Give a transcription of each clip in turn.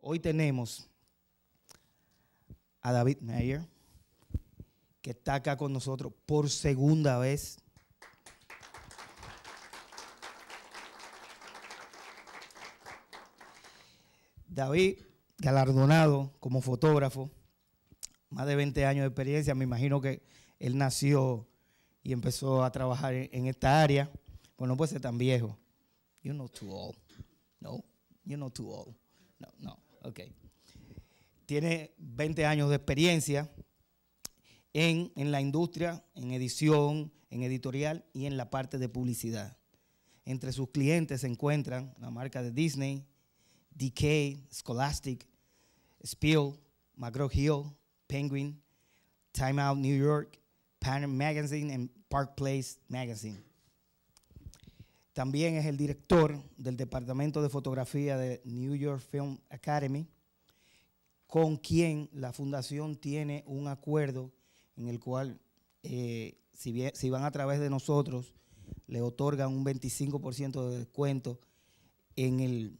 Hoy tenemos a David Mayer, que está acá con nosotros por segunda vez. David, galardonado como fotógrafo, más de 20 años de experiencia, me imagino que él nació y empezó a trabajar en esta área. Bueno, no puede ser tan viejo. You're not too old. No, you're not too old. No, no. Ok. Tiene 20 años de experiencia en, la industria, en edición, en editorial y en la parte de publicidad. Entre sus clientes se encuentran la marca de Disney, DK, Scholastic, Spiel, McGraw Hill, Penguin, Time Out New York, Pan Magazine and Park Place Magazine. También es el director del Departamento de Fotografía de New York Film Academy, con quien la fundación tiene un acuerdo en el cual, eh, si, van a través de nosotros, le otorgan un 25% de descuento en,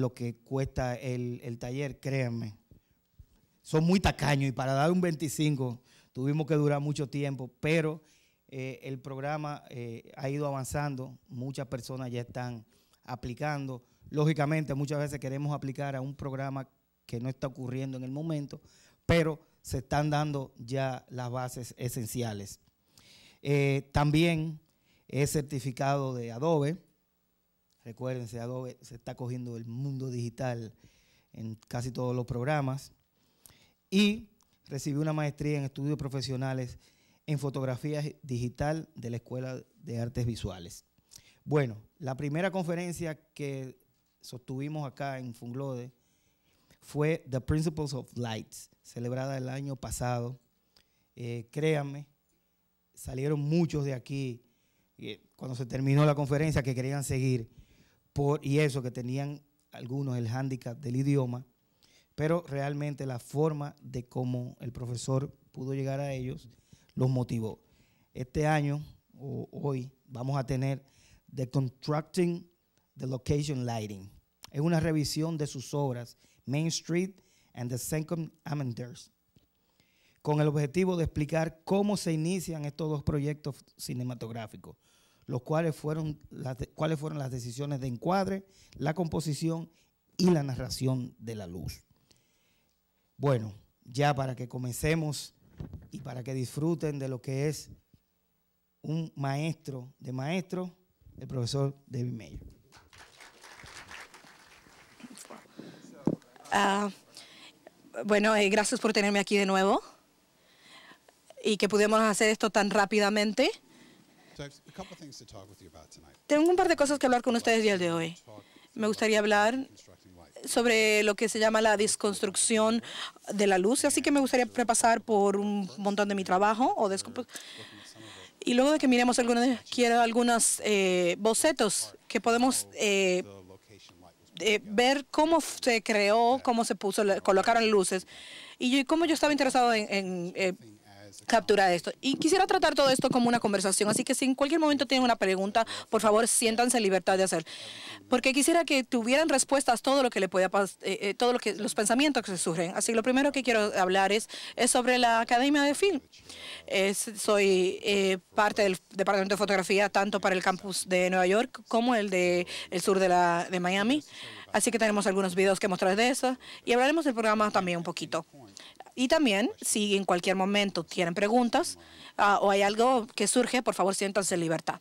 lo que cuesta el, el taller, créanme. Son muy tacaños y para dar un 25 tuvimos que durar mucho tiempo, pero eh, el programa eh, ha ido avanzando, muchas personas ya están aplicando. Lógicamente, muchas veces queremos aplicar a un programa que no está ocurriendo en el momento, pero se están dando ya las bases esenciales. Eh, también es certificado de Adobe. Recuérdense, Adobe se está cogiendo el mundo digital en casi todos los programas. Y recibí una maestría en estudios profesionales en fotografía digital de la Escuela de Artes Visuales. Bueno, la primera conferencia que sostuvimos acá en Funglode fue The Principles of Lights, celebrada el año pasado. Eh, créanme, salieron muchos de aquí eh, cuando se terminó la conferencia que querían seguir por, y eso, que tenían algunos el hándicap del idioma, pero realmente la forma de cómo el profesor pudo llegar a ellos los motivó. Este año, o hoy, vamos a tener The Constructing the Location Lighting. Es una revisión de sus obras Main Street and the Second Amenders, con el objetivo de explicar cómo se inician estos dos proyectos cinematográficos, los cuales fueron las, cuáles fueron las decisiones de encuadre, la composición y la narración de la luz. Bueno, ya para que comencemos y para que disfruten de lo que es un maestro de maestro, el profesor David Mayer. Ah, bueno, eh, gracias por tenerme aquí de nuevo y que pudimos hacer esto tan rápidamente. Tengo un par de cosas que hablar con ustedes el día de hoy. Me gustaría hablar sobre lo que se llama la desconstrucción de la luz, así que me gustaría repasar por un montón de mi trabajo o y luego de que miremos algunas, quiero algunos eh, bocetos que podemos eh, eh, ver cómo se creó, cómo se puso, colocaron luces. Y yo, como yo estaba interesado en captura esto. Y quisiera tratar todo esto como una conversación, así que si en cualquier momento tienen una pregunta, por favor, siéntanse en libertad de hacer. Porque quisiera que tuvieran respuestas a todo lo que le pueda eh, eh, todo lo que los pensamientos que se surgen. Así que lo primero que quiero hablar es, es sobre la Academia de Film. soy eh, parte del Departamento de Fotografía tanto para el campus de Nueva York como el de el sur de, la, de Miami. Así que tenemos algunos videos que mostrar de eso y hablaremos del programa también un poquito. Y también, si en cualquier momento tienen preguntas ah, o hay algo que surge, por favor, siéntanse en libertad.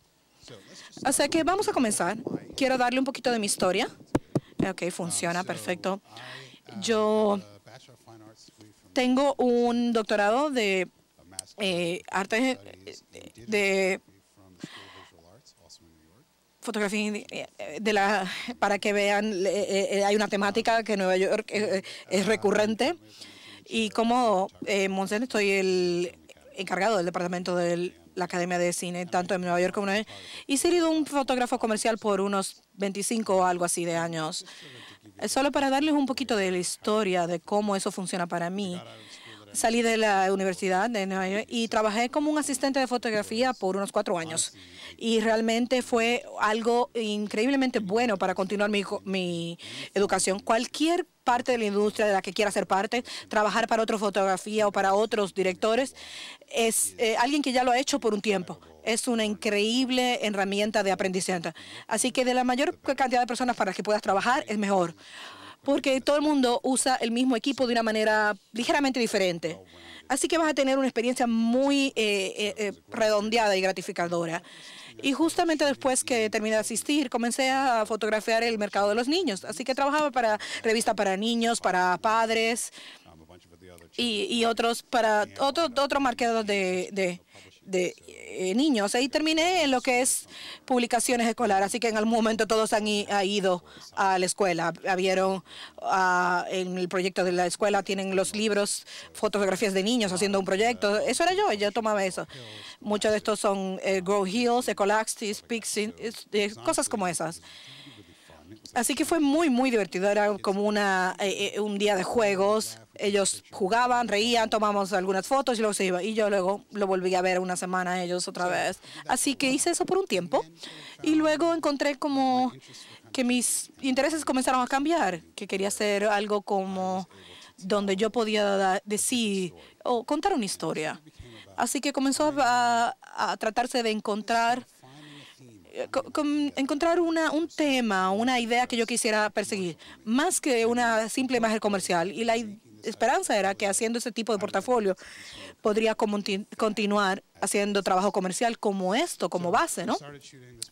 Así que vamos a comenzar. Quiero darle un poquito de mi historia. Ok, funciona, perfecto. Yo tengo un doctorado de eh, arte eh, de fotografía eh, de la para que vean hay una temática que en Nueva York es recurrente y como eh, Monsen estoy el encargado del departamento de la Academia de Cine, tanto en Nueva York como en Nueva York, y sido un fotógrafo comercial por unos 25 o algo así de años. Eh, solo para darles un poquito de la historia de cómo eso funciona para mí. Salí de la universidad de Nueva York y trabajé como un asistente de fotografía por unos cuatro años. Y realmente fue algo increíblemente bueno para continuar mi, mi educación. Cualquier parte de la industria de la que quiera ser parte, trabajar para otra fotografía o para otros directores, es eh, alguien que ya lo ha hecho por un tiempo. Es una increíble herramienta de aprendizaje. Así que de la mayor cantidad de personas para las que puedas trabajar es mejor, porque todo el mundo usa el mismo equipo de una manera ligeramente diferente. Así que vas a tener una experiencia muy eh, eh, redondeada y gratificadora. Y justamente después que terminé de asistir, comencé a fotografiar el mercado de los niños. Así que trabajaba para revistas para niños, para padres ah, y, otros para otro, otro de, de eh, niños. Ahí terminé en lo que es publicaciones escolares, así que en algún momento todos han ido a la escuela. Vieron ah, en el proyecto de la escuela, tienen los libros, fotografías de niños haciendo un proyecto. Eso era yo, yo tomaba eso. Muchos de estos son eh, Grow Hills, Ecolaxis, Pixie, eh, cosas como esas. Así que fue muy, muy divertido. Era como una, eh, eh, un día de juegos. Ellos jugaban, reían, tomamos algunas fotos y luego se iba. Y yo luego lo volví a ver una semana ellos otra vez. Así que hice eso por un tiempo. Y luego encontré como que mis intereses comenzaron a cambiar, que quería hacer algo como donde yo podía decir o contar una historia. Así que comenzó a, a tratarse de encontrar eh, encontrar un tema, una idea que yo quisiera perseguir, más que una simple imagen comercial. Y la esperanza era que haciendo ese tipo de portafolio podría continuar haciendo trabajo comercial como esto, como base, ¿no?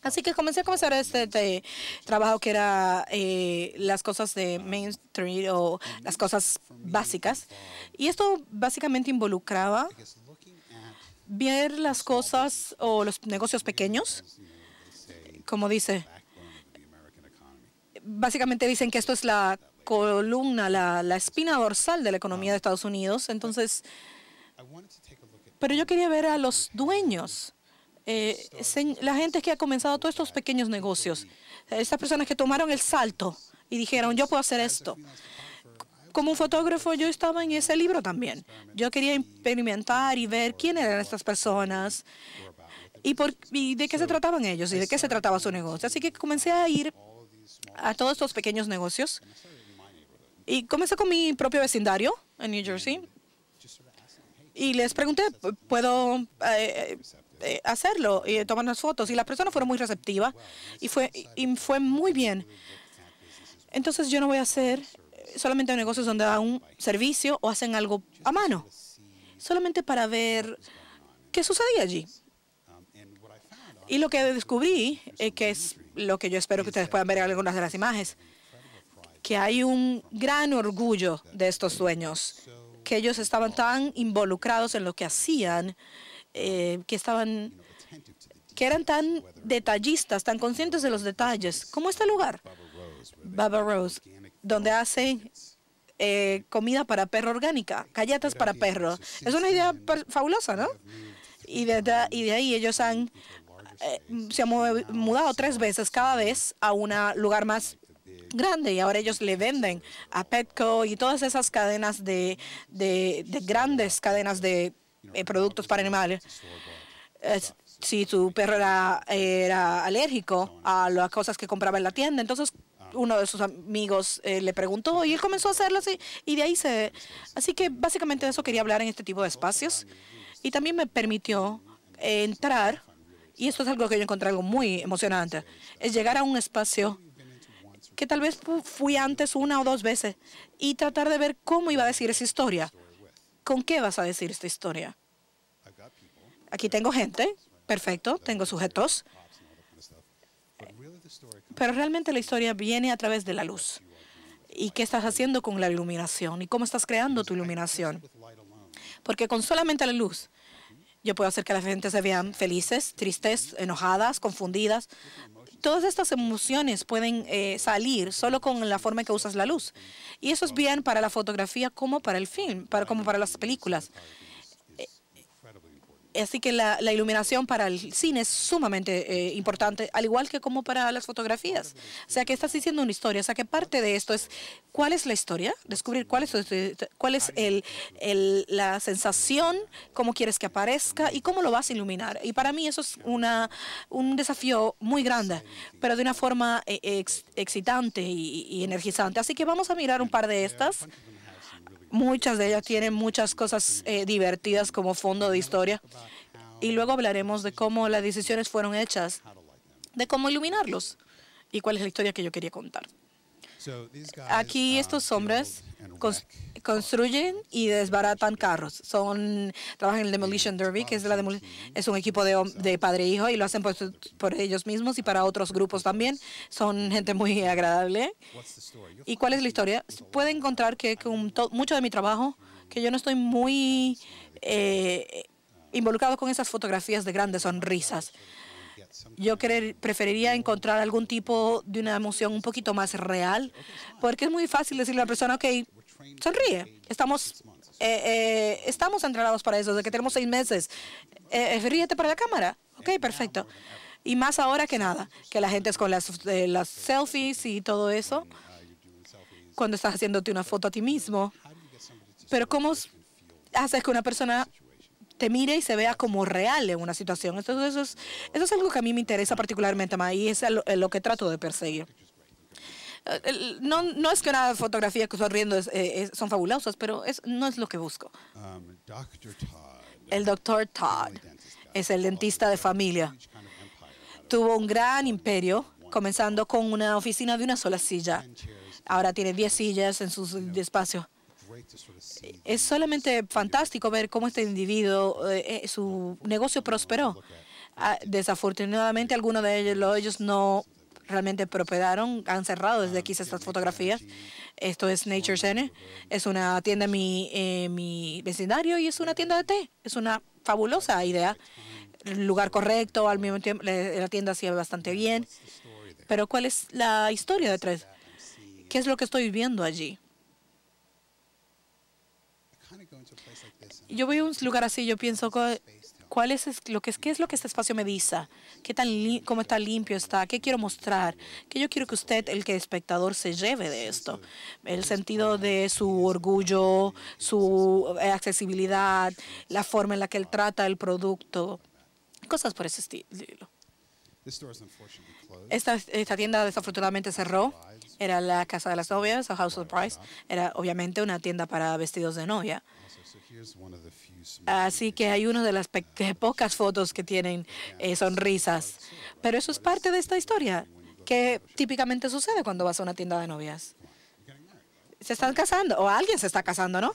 Así que comencé a comenzar este, este trabajo que era eh, las cosas de mainstream o las cosas básicas. Y esto básicamente involucraba ver las cosas o los negocios pequeños como dice, básicamente dicen que esto es la columna, la, espina dorsal de la economía de Estados Unidos. Entonces, pero yo quería ver a los dueños. Eh, eh, la gente que ha comenzado todos estos pequeños negocios, estas personas que tomaron el salto y dijeron, yo puedo hacer esto. Como fotógrafo, yo estaba en ese libro también. Yo quería experimentar y ver quién eran estas personas, ¿Y, por, de qué se trataban ellos? ¿Y de qué se trataba su negocio? Así que comencé a ir a todos estos pequeños negocios y comencé con mi propio vecindario en New Jersey y les pregunté, ¿puedo eh, eh, hacerlo y tomar unas fotos? Y las personas fueron muy receptivas y fue, y fue muy bien. Entonces yo no voy a hacer solamente negocios donde dan un servicio o hacen algo a mano, solamente para ver qué sucedía allí. Y lo que descubrí, eh, que es lo que yo espero que ustedes puedan ver en algunas de las imágenes, que hay un gran orgullo de estos dueños, que ellos estaban tan involucrados en lo que hacían, eh, que estaban que eran tan detallistas, tan conscientes de los detalles, como este lugar, Baba Rose, donde hacen eh, comida para perro orgánica, galletas para perro. Es una idea fabulosa, ¿no? Y y de ahí ellos han eh, se ha mudado tres veces cada vez a un lugar más grande y ahora ellos le venden a Petco y todas esas cadenas de, de, grandes cadenas de eh, productos para animales. si tu perro era, era alérgico a las cosas que compraba en la tienda, entonces uno de sus amigos eh, le preguntó y él comenzó a hacerlo así y de ahí se... Así que básicamente de eso quería hablar en este tipo de espacios y también me permitió entrar y esto es algo que yo encontré algo muy emocionante. Es llegar a un espacio que tal vez fui antes una o dos veces y tratar de ver cómo iba a decir esa historia. ¿Con qué vas a decir esta historia? Aquí tengo gente, perfecto, tengo sujetos, pero realmente la historia viene a través de la luz. ¿Y qué estás haciendo con la iluminación? ¿Y cómo estás creando tu iluminación? Porque con solamente la luz yo puedo hacer que la gente se vean felices, tristes, enojadas, confundidas. Todas estas emociones pueden eh, salir solo con la forma en que usas la luz. Y eso es bien para la fotografía como para el film, para, como para las películas. Así que la, iluminación para el cine es sumamente eh, importante, al igual que como para las fotografías. O sea, que estás diciendo una historia. O sea, que parte de esto es cuál es la historia, descubrir cuál es, este, este, cuál es el, la sensación, cómo quieres que aparezca y cómo lo vas a iluminar. Y para mí eso es una, un desafío muy grande, pero de una forma eh, excitante y energizante. Así que vamos a mirar un par de estas. Muchas de ellas tienen muchas cosas eh, divertidas como fondo de historia. Y luego hablaremos de cómo las decisiones fueron hechas, de cómo iluminarlos y cuál es la historia que yo quería contar. Aquí estos hombres construyen y desbaratan carros. Son trabajan en el demolition derby, que es la es un equipo de, padre e hijo y lo hacen por, ellos mismos y para otros grupos también. Son gente muy agradable. ¿Y cuál es la historia? Puede encontrar que mucho de mi trabajo que yo no estoy muy eh, involucrado con esas fotografías de grandes sonrisas. Yo preferiría encontrar algún tipo de una emoción un poquito más real, porque es muy fácil decirle a la persona, ok, sonríe, estamos, eh, eh, estamos entrenados para eso, de que tenemos seis meses, eh, eh, ríete para la cámara, ok, perfecto. Y más ahora que nada, que la gente es con las, las selfies y todo eso, cuando estás haciéndote una foto a ti mismo. Pero ¿cómo haces que una persona te mire y se vea como real en una situación. eso es, eso es algo que a mí me interesa particularmente y es lo, que trato de perseguir. Eh, no, no es que una fotografía que sonriendo eh, es, son fabulosas, pero es, no es lo que busco. Um, Dr. el doctor Todd es el dentista de familia. Tuvo un gran imperio, comenzando con una oficina de una sola silla. Ahora tiene 10 sillas en su espacio es solamente fantástico ver cómo este individuo, eh, eh, su negocio prosperó. Ah, desafortunadamente, algunos de ellos, no realmente prosperaron, han cerrado desde aquí estas fotografías. Esto es Nature Center, es una tienda en mi, eh, mi vecindario y es una tienda de té. Es una fabulosa idea. El lugar correcto, al mismo tiempo la tienda hacía bastante bien. Pero ¿cuál es la historia detrás? ¿Qué es lo que estoy viviendo allí? Yo voy a un lugar así, yo pienso, ¿cuál es lo que es, qué es lo que este espacio me dice? ¿Qué tan cómo está limpio está? ¿Qué quiero mostrar? Que yo quiero que usted, el que espectador, se lleve de esto. El sentido de su orgullo, su eh, accesibilidad, la forma en la que él trata el producto, cosas por ese estilo. Esta, tienda desafortunadamente cerró. Era la casa de las novias, House of Price. Era obviamente una tienda para vestidos de novia. Así que hay una de las pocas fotos que tienen eh, sonrisas. Pero eso es parte de esta historia que típicamente sucede cuando vas a una tienda de novias. Se están casando, o alguien se está casando, ¿no?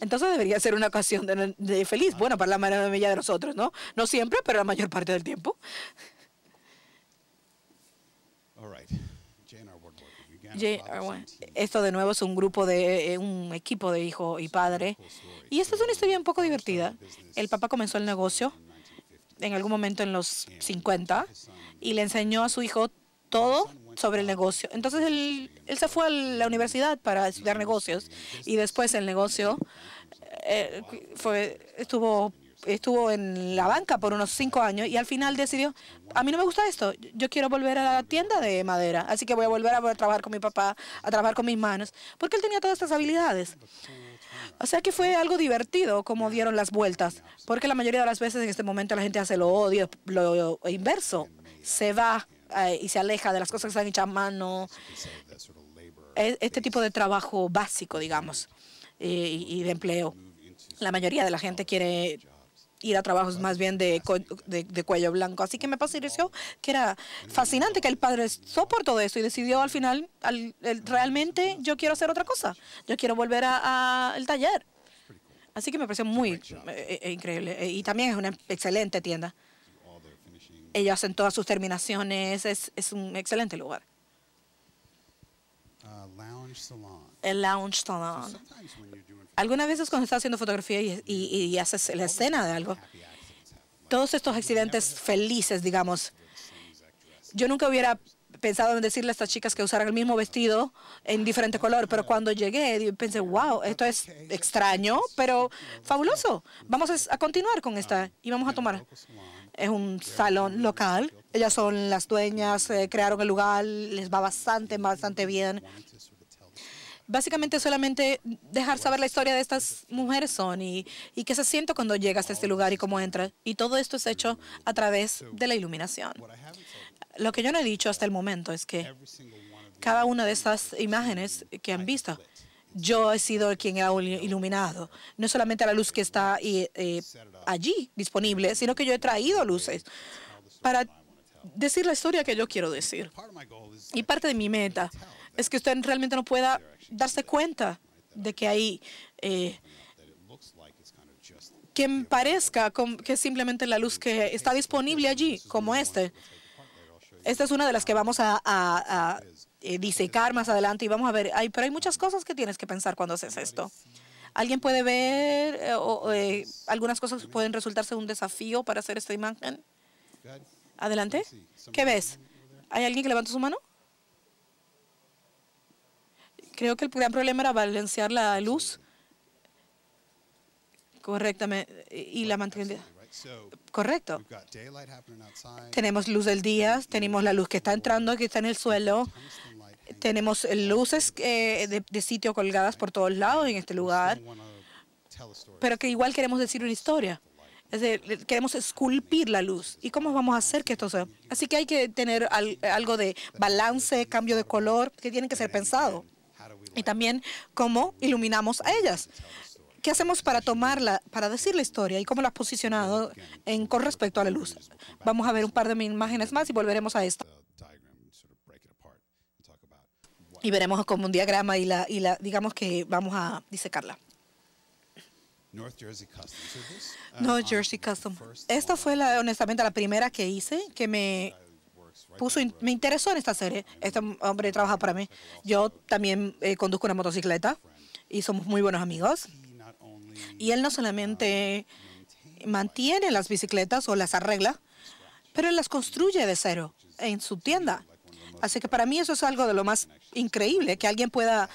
Entonces debería ser una ocasión de, feliz, bueno, para la mayoría de nosotros, ¿no? No siempre, pero la mayor parte del tiempo. All esto de nuevo es un grupo de eh, un equipo de hijo y padre. Y esta es una historia un poco divertida. El papá comenzó el negocio en algún momento en los 50 y le enseñó a su hijo todo sobre el negocio. Entonces él, se fue a la universidad para estudiar negocios y después el negocio eh, fue, estuvo estuvo en la banca por unos cinco años y al final decidió, a mí no me gusta esto, yo quiero volver a la tienda de madera, así que voy a volver a, trabajar con mi papá, a trabajar con mis manos, porque él tenía todas estas habilidades. O sea que fue algo divertido como dieron las vueltas, porque la mayoría de las veces en este momento la gente hace lo odio, lo inverso, se va eh, y se aleja de las cosas que se han hecho a mano, e, este tipo de trabajo básico, digamos, eh, y de empleo. La mayoría de la gente quiere ir a trabajos más bien de, de, cuello blanco. Así que me pareció que era fascinante que el padre soportó todo eso y decidió al final, realmente yo quiero hacer otra cosa, yo quiero volver al taller. Así que me pareció muy eh, eh, increíble eh, y también es una excelente tienda. Ellos hacen todas sus terminaciones, es, es un excelente lugar. El lounge salon algunas veces cuando estás haciendo fotografía y, haces la escena de algo, todos estos accidentes felices, digamos, yo nunca hubiera pensado en decirle a estas chicas que usaran el mismo vestido en diferente color, pero cuando llegué pensé, wow, esto es extraño, pero fabuloso. Vamos a continuar con esta y vamos a tomar. Es un salón local, ellas son las dueñas, eh, crearon el lugar, les va bastante, bastante bien básicamente solamente dejar saber la historia de estas mujeres son y, y qué se siente cuando llegas a este lugar y cómo entras. Y todo esto es hecho a través de la iluminación. Lo que yo no he dicho hasta el momento es que cada una de estas imágenes que han visto, yo he sido quien ha iluminado. No solamente la luz que está eh, eh, allí disponible, sino que yo he traído luces para decir la historia que yo quiero decir. Y parte de mi meta es que usted realmente no pueda darse cuenta de que hay eh, que parezca que simplemente la luz que está disponible allí, como este. Esta es una de las que vamos a, eh, disecar más adelante y vamos a ver. pero hay muchas cosas que tienes que pensar cuando haces esto. Alguien puede ver, eh, eh, algunas cosas pueden resultarse un desafío para hacer esta imagen. Adelante. ¿Qué ves? ¿Hay alguien que levanta su mano? Creo que el gran problema era balancear la luz correctamente y la mantener. Correcto. Tenemos luz del día, tenemos la luz que está entrando, que está en el suelo, tenemos luces de, de, sitio colgadas por todos lados en este lugar, pero que igual queremos decir una historia. Es decir, queremos esculpir la luz. ¿Y cómo vamos a hacer que esto sea? Así que hay que tener algo de balance, cambio de color, que tiene que ser pensado. Y también cómo iluminamos a ellas. ¿Qué hacemos para tomarla, para decir la historia y cómo la has posicionado en, con respecto a la luz? Vamos a ver un par de imágenes más y volveremos a esto. y veremos como un diagrama y la, y la digamos que vamos a disecarla. North Jersey Customs. Uh, Jersey Customs. Esta fue la, honestamente la primera que hice que me puso me interesó en esta serie. Este hombre trabaja para mí. Yo también eh, conduzco una motocicleta y somos muy buenos amigos. Y él no solamente mantiene las bicicletas o las arregla, pero él las construye de cero en su tienda. Así que para mí eso es algo de lo más increíble, que alguien pueda,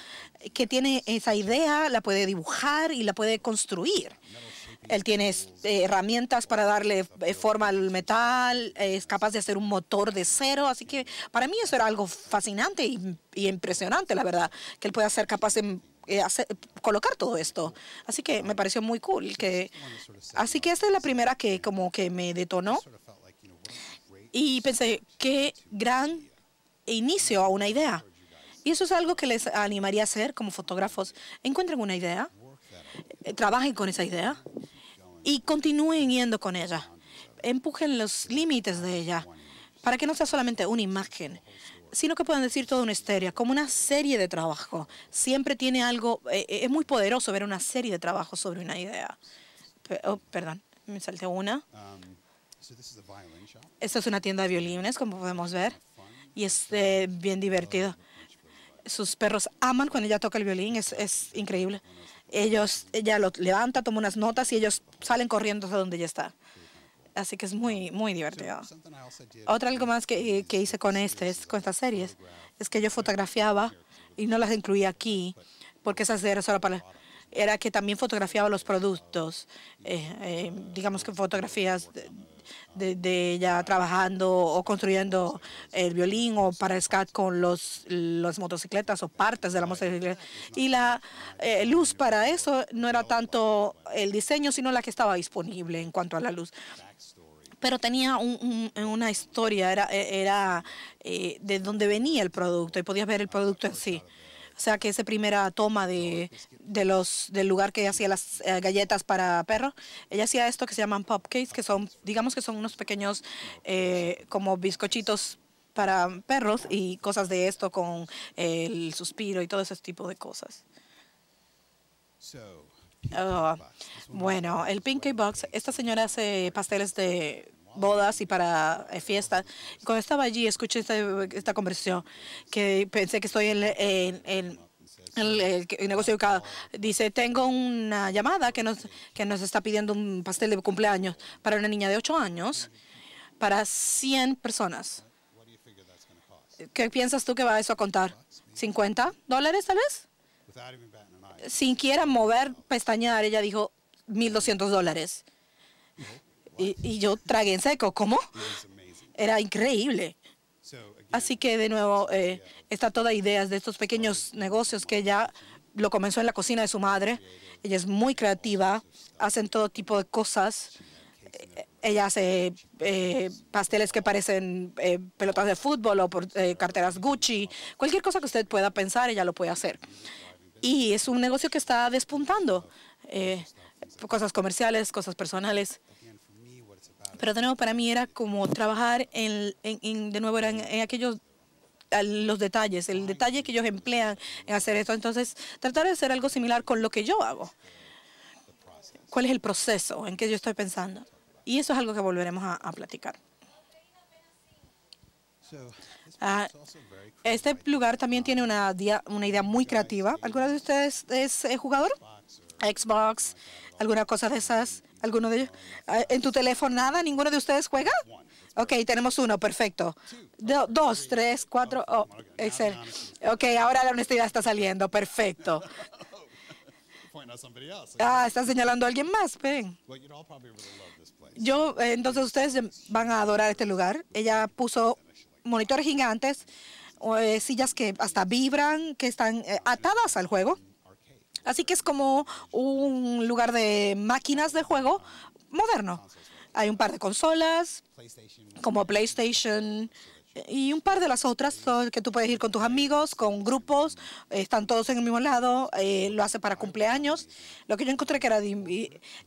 que tiene esa idea, la puede dibujar y la puede construir. Él tiene este, herramientas para darle eh, forma al metal, es capaz de hacer un motor de cero, así que para mí eso era algo fascinante y, impresionante, la verdad, que él pueda ser capaz de eh, colocar todo esto. Así que me pareció muy cool. Que, así que esta es la primera que como que me detonó y pensé, qué gran e inicio a una idea. Y eso es algo que les animaría a hacer como fotógrafos. Encuentren una idea, eh, trabajen con esa idea y continúen yendo con ella. Empujen los límites de ella para que no sea solamente una imagen, sino que puedan decir toda una historia, como una serie de trabajo. Siempre tiene algo, eh, eh, es muy poderoso ver una serie de trabajos sobre una idea. Oh, perdón, me salté una. Um, Esta es una tienda de violines, como podemos ver y es eh, bien divertido. Sus perros aman cuando ella toca el violín, es, increíble. Ellos, ella lo levanta, toma unas notas y ellos salen corriendo hacia donde ella está. Así que es muy, muy divertido. Otra algo más que, hice con, este, con estas series es que yo fotografiaba y no las incluía aquí porque esas series solo para era que también fotografiaba los productos, eh, eh, digamos que fotografías de, ella trabajando o construyendo el violín o para scat con los, las motocicletas o partes de la motocicleta. Y la eh, luz para eso no era tanto el diseño, sino la que estaba disponible en cuanto a la luz pero tenía una historia, era, era de dónde venía el producto y podías ver el producto en sí. O sea que esa primera toma de, los, del lugar que hacía las eh, galletas para perros, ella hacía esto que se llaman pop que son, digamos que son unos pequeños pues eh, como bizcochitos para perros y cosas de esto con el suspiro y todo ese tipo de cosas. Ah, bueno, el Pinky Box, esta señora hace pasteles de bodas y para eh, fiestas. Cuando estaba allí, escuché esta, conversación que pensé que estoy en, el, negocio educado dice, tengo una llamada que nos, nos está pidiendo un pastel de cumpleaños para una niña de 8 años, para 100 personas. ¿Qué piensas tú que va eso a contar? ¿50 dólares tal vez? Sin quiera mover, pestañear, ella dijo 1.200 dólares. Y, yo tragué en seco, ¿cómo? Era increíble. Así que de nuevo eh, está toda ideas de estos pequeños negocios que ella lo comenzó en la cocina de su madre. Ella es muy creativa, hacen todo tipo de cosas. Eh, ella hace eh, pasteles que parecen pelotas de fútbol o carteras Gucci. Cualquier cosa que usted pueda pensar, ella lo puede hacer. Y es un negocio que está despuntando. cosas comerciales, cosas personales. Pero de nuevo para mí era como trabajar en, en, de nuevo eran en aquellos los detalles, el detalle que ellos emplean en hacer esto. Entonces, tratar de hacer algo similar con lo que yo hago. ¿Cuál es el proceso en que yo estoy pensando? Y eso es algo que volveremos a, platicar. Ah, este lugar también tiene una, idea, una idea muy creativa. ¿Alguno de ustedes es eh, jugador? Xbox, alguna cosa de esas. ¿Alguno de ellos? Ah, ¿En tu teléfono nada? ¿Ninguno de ustedes juega? Ok, tenemos uno, perfecto. dos, tres, cuatro. Oh, Excel. Ok, ahora la honestidad está saliendo, perfecto. Ah, está señalando a alguien más, ven. Yo, eh, entonces ustedes van a adorar este lugar. Ella puso monitores gigantes, eh, sillas que hasta vibran, que están eh, atadas al juego. Así que es como un lugar de máquinas de juego moderno. Hay un par de consolas, como PlayStation, y un par de las otras que tú puedes ir con tus amigos, con grupos, eh, están todos en el mismo lado, eh, lo hace para cumpleaños. Lo que yo encontré que era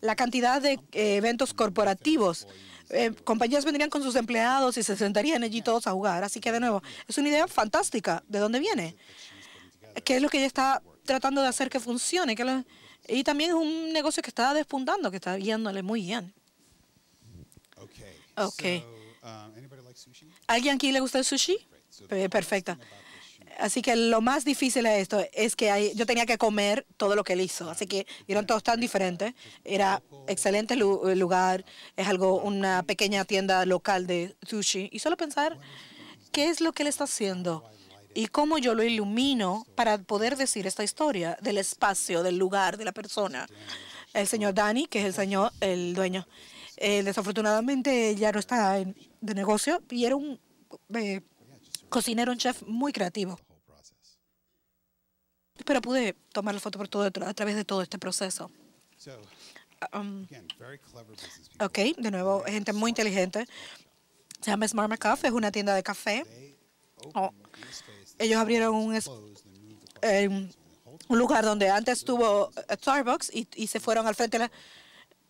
la cantidad de eh, eventos corporativos. compañías vendrían con sus empleados y se sentarían allí todos a jugar. Así que de nuevo, es una idea fantástica. ¿De dónde viene? ¿Qué es lo que ya está tratando de hacer que funcione. Que lo, y también es un negocio que está despuntando, que está guiándole muy bien. Uh, ¿Alguien aquí le gusta el sushi? Perfecto. Así que lo más difícil de esto es que yo tenía que comer todo lo que él hizo. Así que eran todos tan diferentes. Era excelente eh, lugar. Es algo, una pequeña tienda local de sushi. Y solo pensar, ¿qué es lo que él está haciendo? y cómo yo lo ilumino para poder decir esta historia del espacio, del lugar, de la persona. El señor Dani, que es el señor, el dueño. Eh, desafortunadamente ya no está de negocio y era un eh, cocinero, un chef muy creativo. Pero pude tomar la foto por todo, a través de todo este proceso. Um, ok, de nuevo, gente muy inteligente. Se llama Smart McCuff, es una tienda de café. Oh. Ellos abrieron un, eh, un lugar donde antes estuvo eh, Starbucks y, se fueron al frente.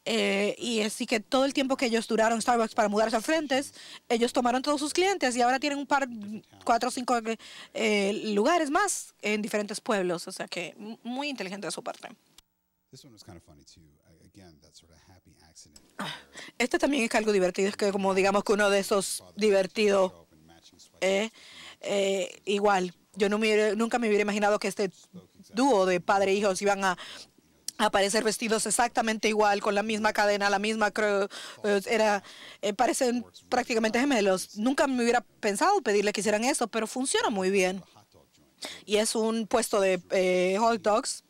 Eh, y así que todo el tiempo que ellos duraron Starbucks para mudarse al frente, ellos tomaron todos sus clientes y ahora tienen un par, cuatro o cinco lugares más en diferentes pueblos. O sea que muy inteligente de su parte. Este también es algo divertido, es que como digamos que uno de esos divertidos eh, igual. Yo no nunca me hubiera imaginado que este dúo de padre e hijos iban a aparecer vestidos exactamente igual, con la misma cadena, la misma creo, eh, era eh, parecen prácticamente gemelos. Nunca me hubiera pensado pedirle que hicieran eso, pero funciona muy bien. Y es un puesto de hot dogs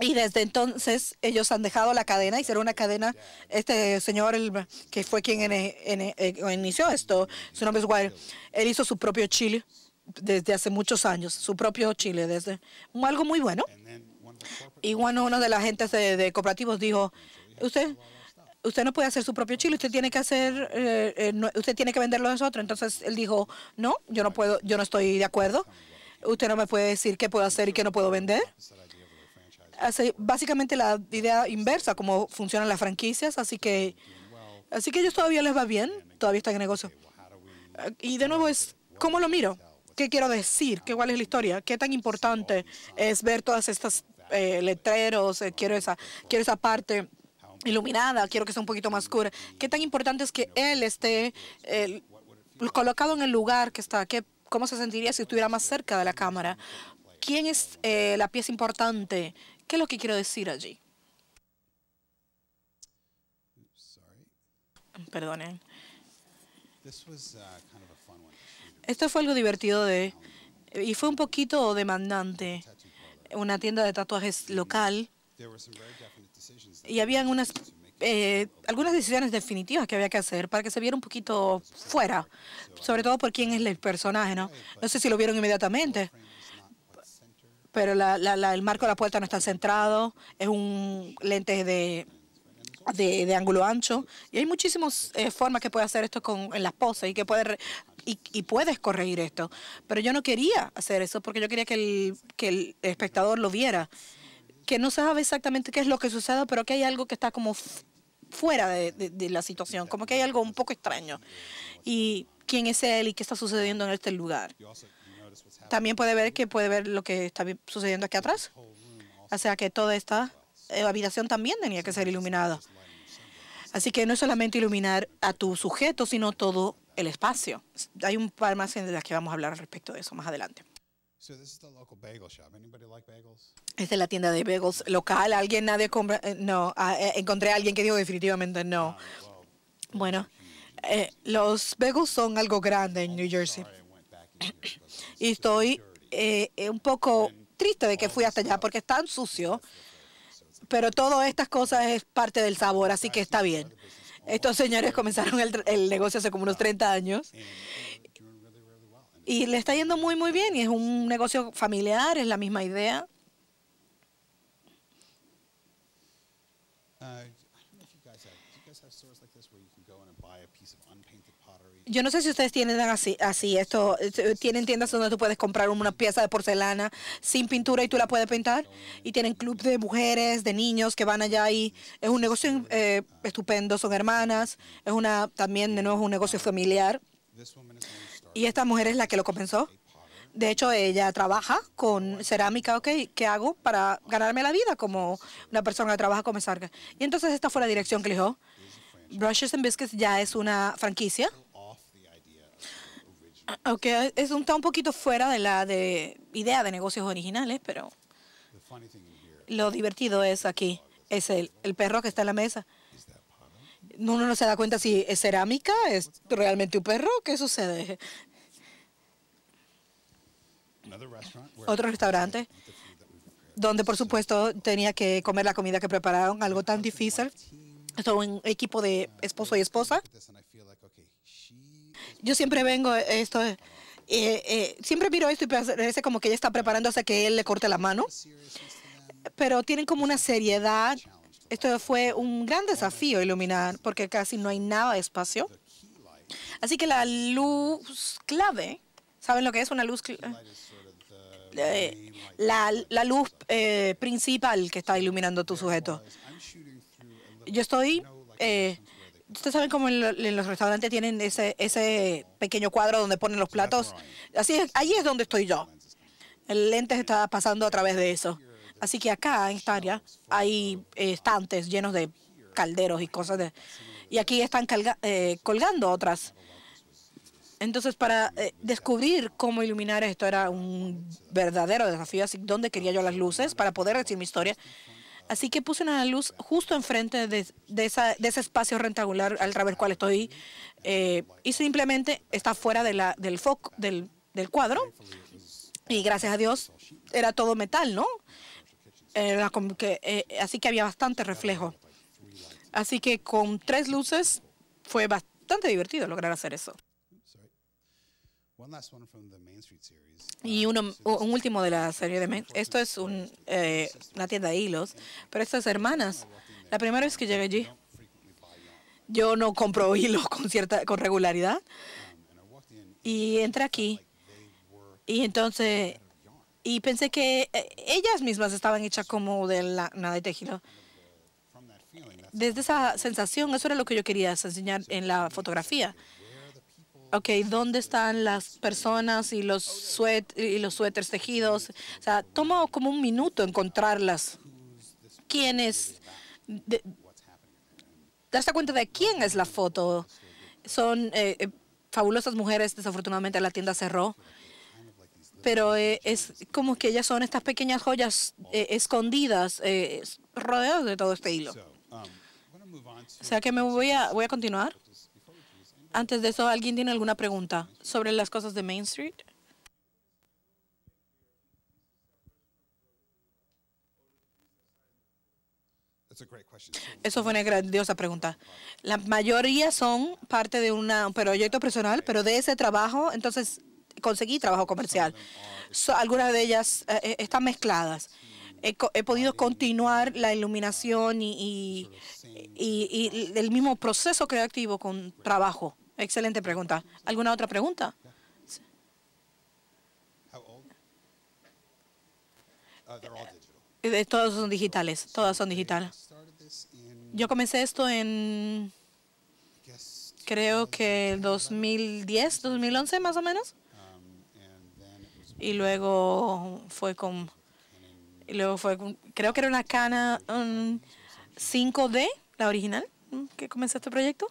Y desde entonces ellos han dejado la cadena, hicieron una cadena. Este señor, que fue quien eh, inició esto, su nombre es Wire, él hizo su propio chile desde hace muchos años, su propio chile, desde algo muy bueno. Y bueno, uno de las agentes de, cooperativos dijo, usted usted no puede hacer su propio chile, usted tiene que hacer, eh, eh, usted tiene que venderlo a nosotros. Entonces él dijo, no, yo no puedo, yo no estoy de acuerdo. Usted no me puede decir qué puedo hacer y qué no puedo vender básicamente la idea inversa, cómo funcionan las franquicias, así que, así que ellos todavía les va bien, todavía están en negocio. Eh, y de nuevo es, ¿cómo lo miro? ¿Qué quiero decir? ¿Qué, ¿Cuál es la historia? ¿Qué tan importante es ver todas estas eh, letreros? Eh, quiero, esa, quiero esa parte iluminada, quiero que sea un poquito más oscura. ¿Qué tan importante es que él esté colocado en el lugar que está? ¿Qué, ¿Cómo se sentiría si estuviera más cerca de la cámara? ¿Quién es la pieza importante? ¿Qué es lo que quiero decir allí? Perdonen. Uh, Esto fue algo divertido de y fue un poquito demandante. Una tienda de tatuajes local y habían unas eh, algunas decisiones definitivas que había que hacer para que se viera un poquito fuera, sobre todo por quién es el personaje, ¿no? No sé si lo vieron inmediatamente, pero el marco de la puerta no está centrado, es un lente de, de, ángulo ancho. Y hay muchísimas eh, formas que puede hacer esto con, en las poses y que puede y, puedes corregir esto. Pero yo no quería hacer eso porque yo quería que el, que el espectador lo viera. Que no sabe exactamente qué es lo que sucede, pero que hay algo que está como fuera de, de, la situación, como que hay algo un poco extraño. Y quién es él y qué está sucediendo en este lugar. También puede ver que puede ver lo que está sucediendo aquí atrás. O sea que toda esta eh, habitación también tenía que ser iluminada. Así que no es solamente iluminar a tu sujeto, sino todo el espacio. Hay un par más en las que vamos a hablar al respecto de eso más adelante. Esta es la tienda de bagels local. ¿Alguien, nadie compra? Eh, no, ah, eh, encontré a alguien que dijo definitivamente no. Ah, bueno, los bagels son algo grande en New Jersey. Y estoy eh, eh, un poco triste de que fui hasta allá porque es tan sucio. Pero todas estas cosas es parte del sabor, así que está bien. Estos señores comenzaron el, el negocio hace como unos 30 años y le está yendo muy, muy bien. Y es un negocio familiar, es la misma idea. Yo no sé si ustedes tienen así, esto, eh, tienen tiendas donde tú puedes comprar una pieza de porcelana sin pintura y tú la puedes pintar. Y tienen club de mujeres, de niños que van allá y es un negocio eh, estupendo, son hermanas, es una también de nuevo es un negocio familiar. Y esta mujer es la que lo comenzó. De hecho, ella trabaja con cerámica, ¿ok? ¿Qué hago para ganarme la vida como una persona que trabaja con mesarca? Y entonces esta fue la dirección que le dijo, Brushes and Biscuits ya es una franquicia. Aunque es un, está un poquito fuera de la de idea de negocios originales, pero lo divertido es aquí, es el, el perro que está en la mesa. Uno no se da cuenta si es cerámica, es realmente un perro, ¿qué sucede? Otro restaurante donde por supuesto tenía que comer la comida que prepararon, algo tan difícil. Todo un equipo de esposo y esposa yo siempre vengo eh, esto, eh, eh, siempre miro esto y parece como que ella está preparándose a que él le corte la mano, pero tienen como una seriedad. Esto fue un gran desafío iluminar porque casi no hay nada de espacio. Así que la luz clave, ¿saben lo que es una luz clave? La, luz principal que está iluminando tu sujeto. Yo estoy Ustedes saben cómo en, los restaurantes tienen ese, ese pequeño cuadro donde ponen los platos. Así es, ahí es donde estoy yo. El lente está pasando a través de eso. Así que acá en esta área hay eh, estantes llenos de calderos y cosas de... Y aquí están eh, colgando otras. Entonces, para eh, descubrir cómo iluminar esto era un verdadero desafío. Así, ¿dónde quería yo las luces para poder decir mi historia? Así que puse una luz justo enfrente de, ese espacio rectangular al través del cual estoy eh, y simplemente está fuera de la, del foco del, cuadro. Y gracias a Dios era todo metal, ¿no? Eh, así que había bastante reflejo. Así que con tres luces fue bastante divertido lograr hacer eso. Y uh, uno, un último de la serie de Main Esto es una eh, tienda de hilos, pero estas hermanas, la primera vez que llegué allí, yo no compro hilos con, cierta, con regularidad. Um, y entré aquí. Y entonces, y pensé que eh, ellas mismas estaban hechas como de nada de tejido. Desde esa sensación, eso era lo que yo quería enseñar en la fotografía ok, ¿dónde están las personas y los, y los suéteres tejidos? O sea, toma como un minuto encontrarlas. ¿Quién es? darse cuenta de quién es la foto. Son eh, eh, fabulosas mujeres, desafortunadamente la tienda cerró. Pero eh, es como que ellas son estas pequeñas joyas escondidas, rodeadas de todo este hilo. O sea que me voy a, voy a continuar antes de eso, ¿alguien tiene alguna pregunta sobre las cosas de Main Street? Eso fue una grandiosa pregunta. La mayoría son parte de un proyecto personal, pero de ese trabajo, entonces conseguí trabajo comercial. algunas de ellas eh, eh, están mezcladas. He, podido continuar la iluminación y, el mismo proceso creativo con trabajo. Excelente pregunta. ¿Alguna otra pregunta? Uh, eh, todos son digitales, todas son digitales. Yo comencé esto en, creo que 2010, 2011 más o menos. Um, y luego fue con, luego fue creo que era una cana 5D, la original, que comencé este proyecto.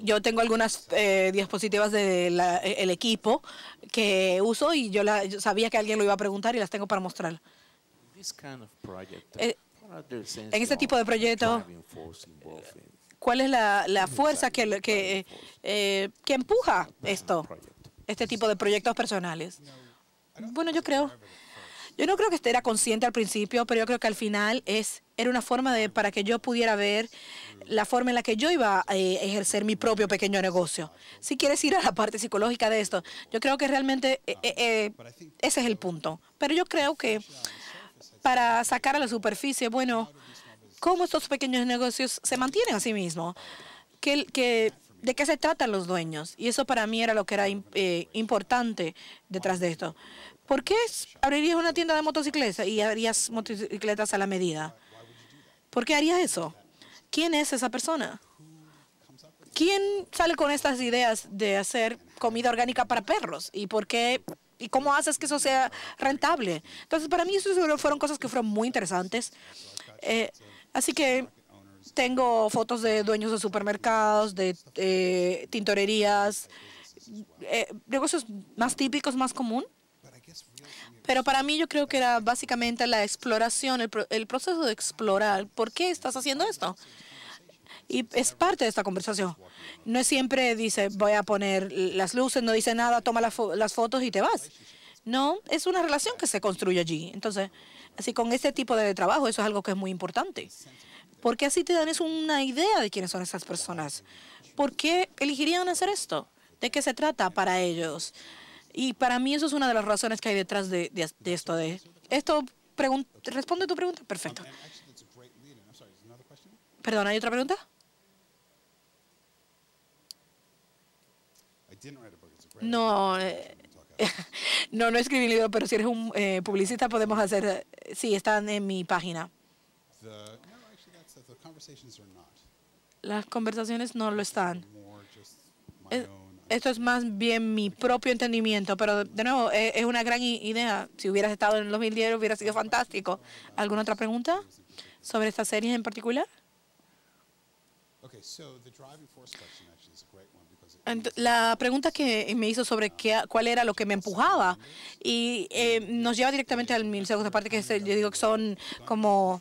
Yo tengo algunas eh, diapositivas del eh, equipo que uso y yo, sabía que alguien lo iba a preguntar y las tengo para mostrar. Eh, en este tipo de proyectos, ¿cuál es la, fuerza eh, que empuja esto, este tipo de proyectos personales? Bueno, yo creo yo no creo que este era consciente al principio, pero yo creo que al final es era una forma de para que yo pudiera ver la forma en la que yo iba a eh, ejercer mi propio pequeño negocio. Si quieres ir a la parte psicológica de esto, yo creo que realmente eh, eh, ese es el punto. Pero yo creo que para sacar a la superficie, bueno, cómo estos pequeños negocios se mantienen a sí mismos, que, de qué se tratan los dueños. Y eso para mí era lo que era importante detrás de esto. ¿Por qué abrirías una tienda de motocicletas y harías motocicletas a la medida? ¿Por qué harías eso? ¿Quién es esa persona? ¿Quién sale con estas ideas de hacer comida orgánica para perros? ¿Y por qué? ¿Y cómo haces que eso sea rentable? Entonces, para mí, eso fueron cosas que fueron muy interesantes. Eh, así que tengo fotos de dueños de supermercados, de eh, tintorerías, eh, negocios más típicos, más comunes. Pero para mí yo creo que era básicamente la exploración, el, proceso de explorar. ¿Por qué estás haciendo esto? y es parte de esta conversación. No siempre dice, voy a poner las luces, no dice nada, toma las, fotos y te vas. No, es una relación que se construye allí. Entonces, así con este tipo de trabajo, eso es algo que es muy importante. Porque así te dan una idea de quiénes son esas personas. ¿Por qué elegirían hacer esto? ¿De qué se trata para ellos? Y para mí eso es una de las razones que hay detrás de, de, esto. De, esto ¿Responde tu pregunta? Perfecto. Um, Perdón, ¿hay otra pregunta? Eh, no, no, no escribí un libro, pero si eres un eh, publicista podemos hacer, eh, sí, están en mi página. Las conversaciones no lo están esto es más bien mi propio entendimiento, pero de nuevo, e, es, una gran idea. Si hubieras estado en el 2010, hubiera sido fantástico. ¿Alguna otra pregunta sobre esta serie en particular? La pregunta que me hizo sobre qué, cuál era lo que me empujaba y eh, nos lleva directamente al milisegundo. aparte que yo digo que son como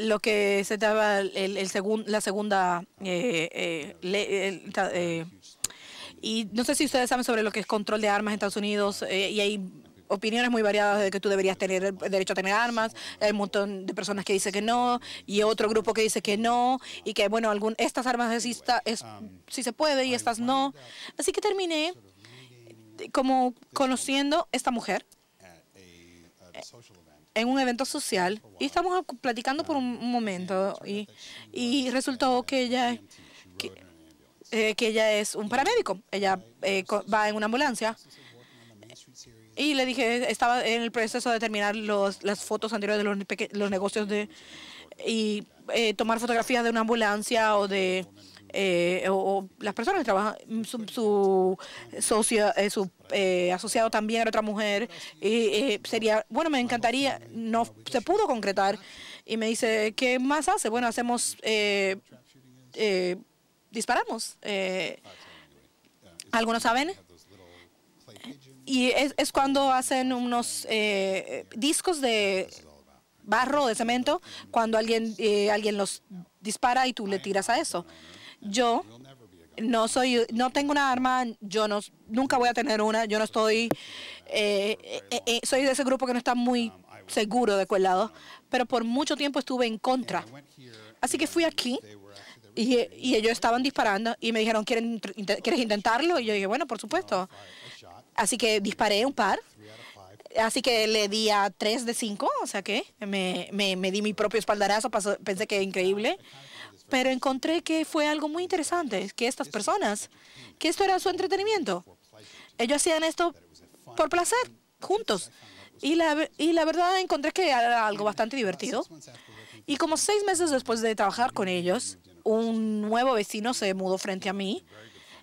lo que se daba el, el la segunda eh, eh, eh y no sé si ustedes saben sobre lo que es control de armas en Estados Unidos eh, y hay opiniones muy variadas de que tú deberías tener derecho a tener armas, hay un montón de personas que dicen que no y otro grupo que dice que no y que bueno, algún, estas armas sí, es, si se puede y estas no. Así que terminé eh, como conociendo esta mujer eh, en un evento social y estamos platicando por un momento y, y resultó que ella eh, que ella es un paramédico. Ella eh, va en una ambulancia. Y le dije, estaba en el proceso de terminar los, las fotos anteriores de los, negocios de y eh, tomar fotografías de una ambulancia o de las personas que trabajan. Su, socio, su asociado también era otra mujer. Y sería, bueno, me encantaría. No se pudo concretar. Y me dice, ¿qué más hace? Bueno, hacemos eh, disparamos. Eh, ah, algunos saben. Y es, cuando hacen unos eh, discos de barro, de cemento, cuando alguien, eh, alguien los dispara y tú le tiras a eso. Yo no soy, no tengo una arma, yo no, nunca voy a tener una, yo no estoy, soy de ese grupo que no está muy seguro de cuál lado, pero por mucho tiempo estuve en contra. Así que fui aquí y, ellos estaban disparando y me dijeron, ¿Quieren, ¿quieres intentarlo? Y yo dije, bueno, por supuesto. Así que disparé un par. Así que le di a tres de cinco, o sea que me, me, di mi propio espaldarazo, pensé que increíble pero encontré que fue algo muy interesante, que estas personas, que esto era su entretenimiento. Ellos hacían esto por placer, juntos. Y la, y la verdad encontré que era algo bastante divertido. Y como seis meses después de trabajar con ellos, un nuevo vecino se mudó frente a mí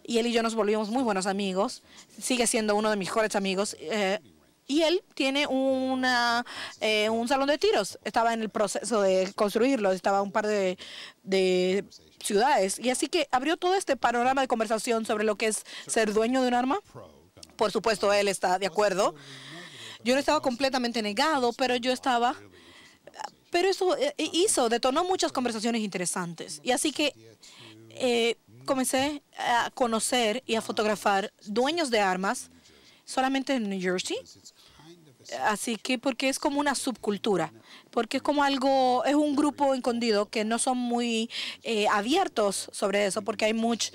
y él y yo nos volvimos muy buenos amigos. Sigue siendo uno de mis mejores amigos. Eh, y él tiene una, eh, un salón de tiros. Estaba en el proceso de construirlo, estaba un par de, de, ciudades. Y así que abrió todo este panorama de conversación sobre lo que es ser dueño de un arma. Por supuesto, él está de acuerdo. Yo no estaba completamente negado, pero yo estaba pero eso eh, eh, hizo, detonó muchas conversaciones interesantes. Y así que eh, comencé a conocer y a fotografar dueños de armas solamente en New Jersey. Así que porque es como una subcultura, porque es como algo, es un grupo escondido que no son muy abiertos sobre eso, porque hay mucho,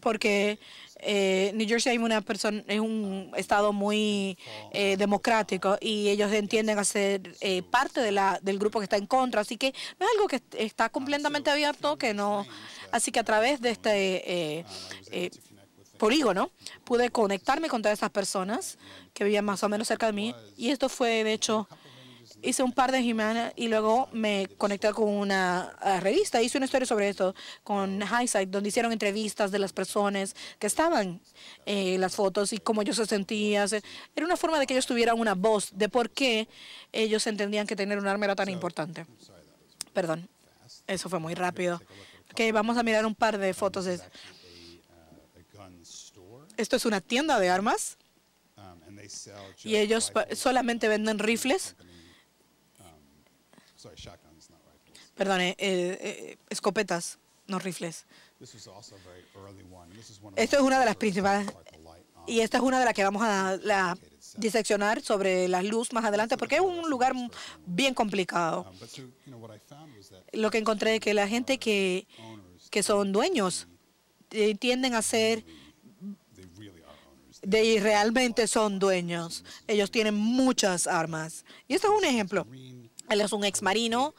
porque eh, New Jersey hay una persona, es un estado muy eh, democrático y ellos entienden a ser eh, parte de la, del grupo que está en contra. Así que no es algo que está completamente abierto, que no. Así que a través de este polígono pude conectarme con todas esas personas que vivían más o menos cerca de mí. Y esto fue, de hecho, hice un par de Jimena y luego me conecté con una eh, revista. Hice una historia sobre esto con Highside, donde hicieron entrevistas de las personas que estaban eh, las fotos y cómo ellos se sentían. Era una forma de que ellos tuvieran una voz de por qué ellos entendían que tener un arma era tan importante. Perdón, eso fue muy rápido. Ok, vamos a mirar un par de fotos. Esto es una tienda de armas um, y ellos solamente venden rifles Perdón, eh, eh, escopetas, no rifles. Esto es una de las principales y esta es una de las que vamos a diseccionar sobre las luz más adelante, porque es un lugar bien complicado. Lo que encontré es que la gente que, son dueños eh, tienden a ser de y realmente son dueños. Ellos tienen muchas armas. Y esto es un ejemplo. Él es un ex marino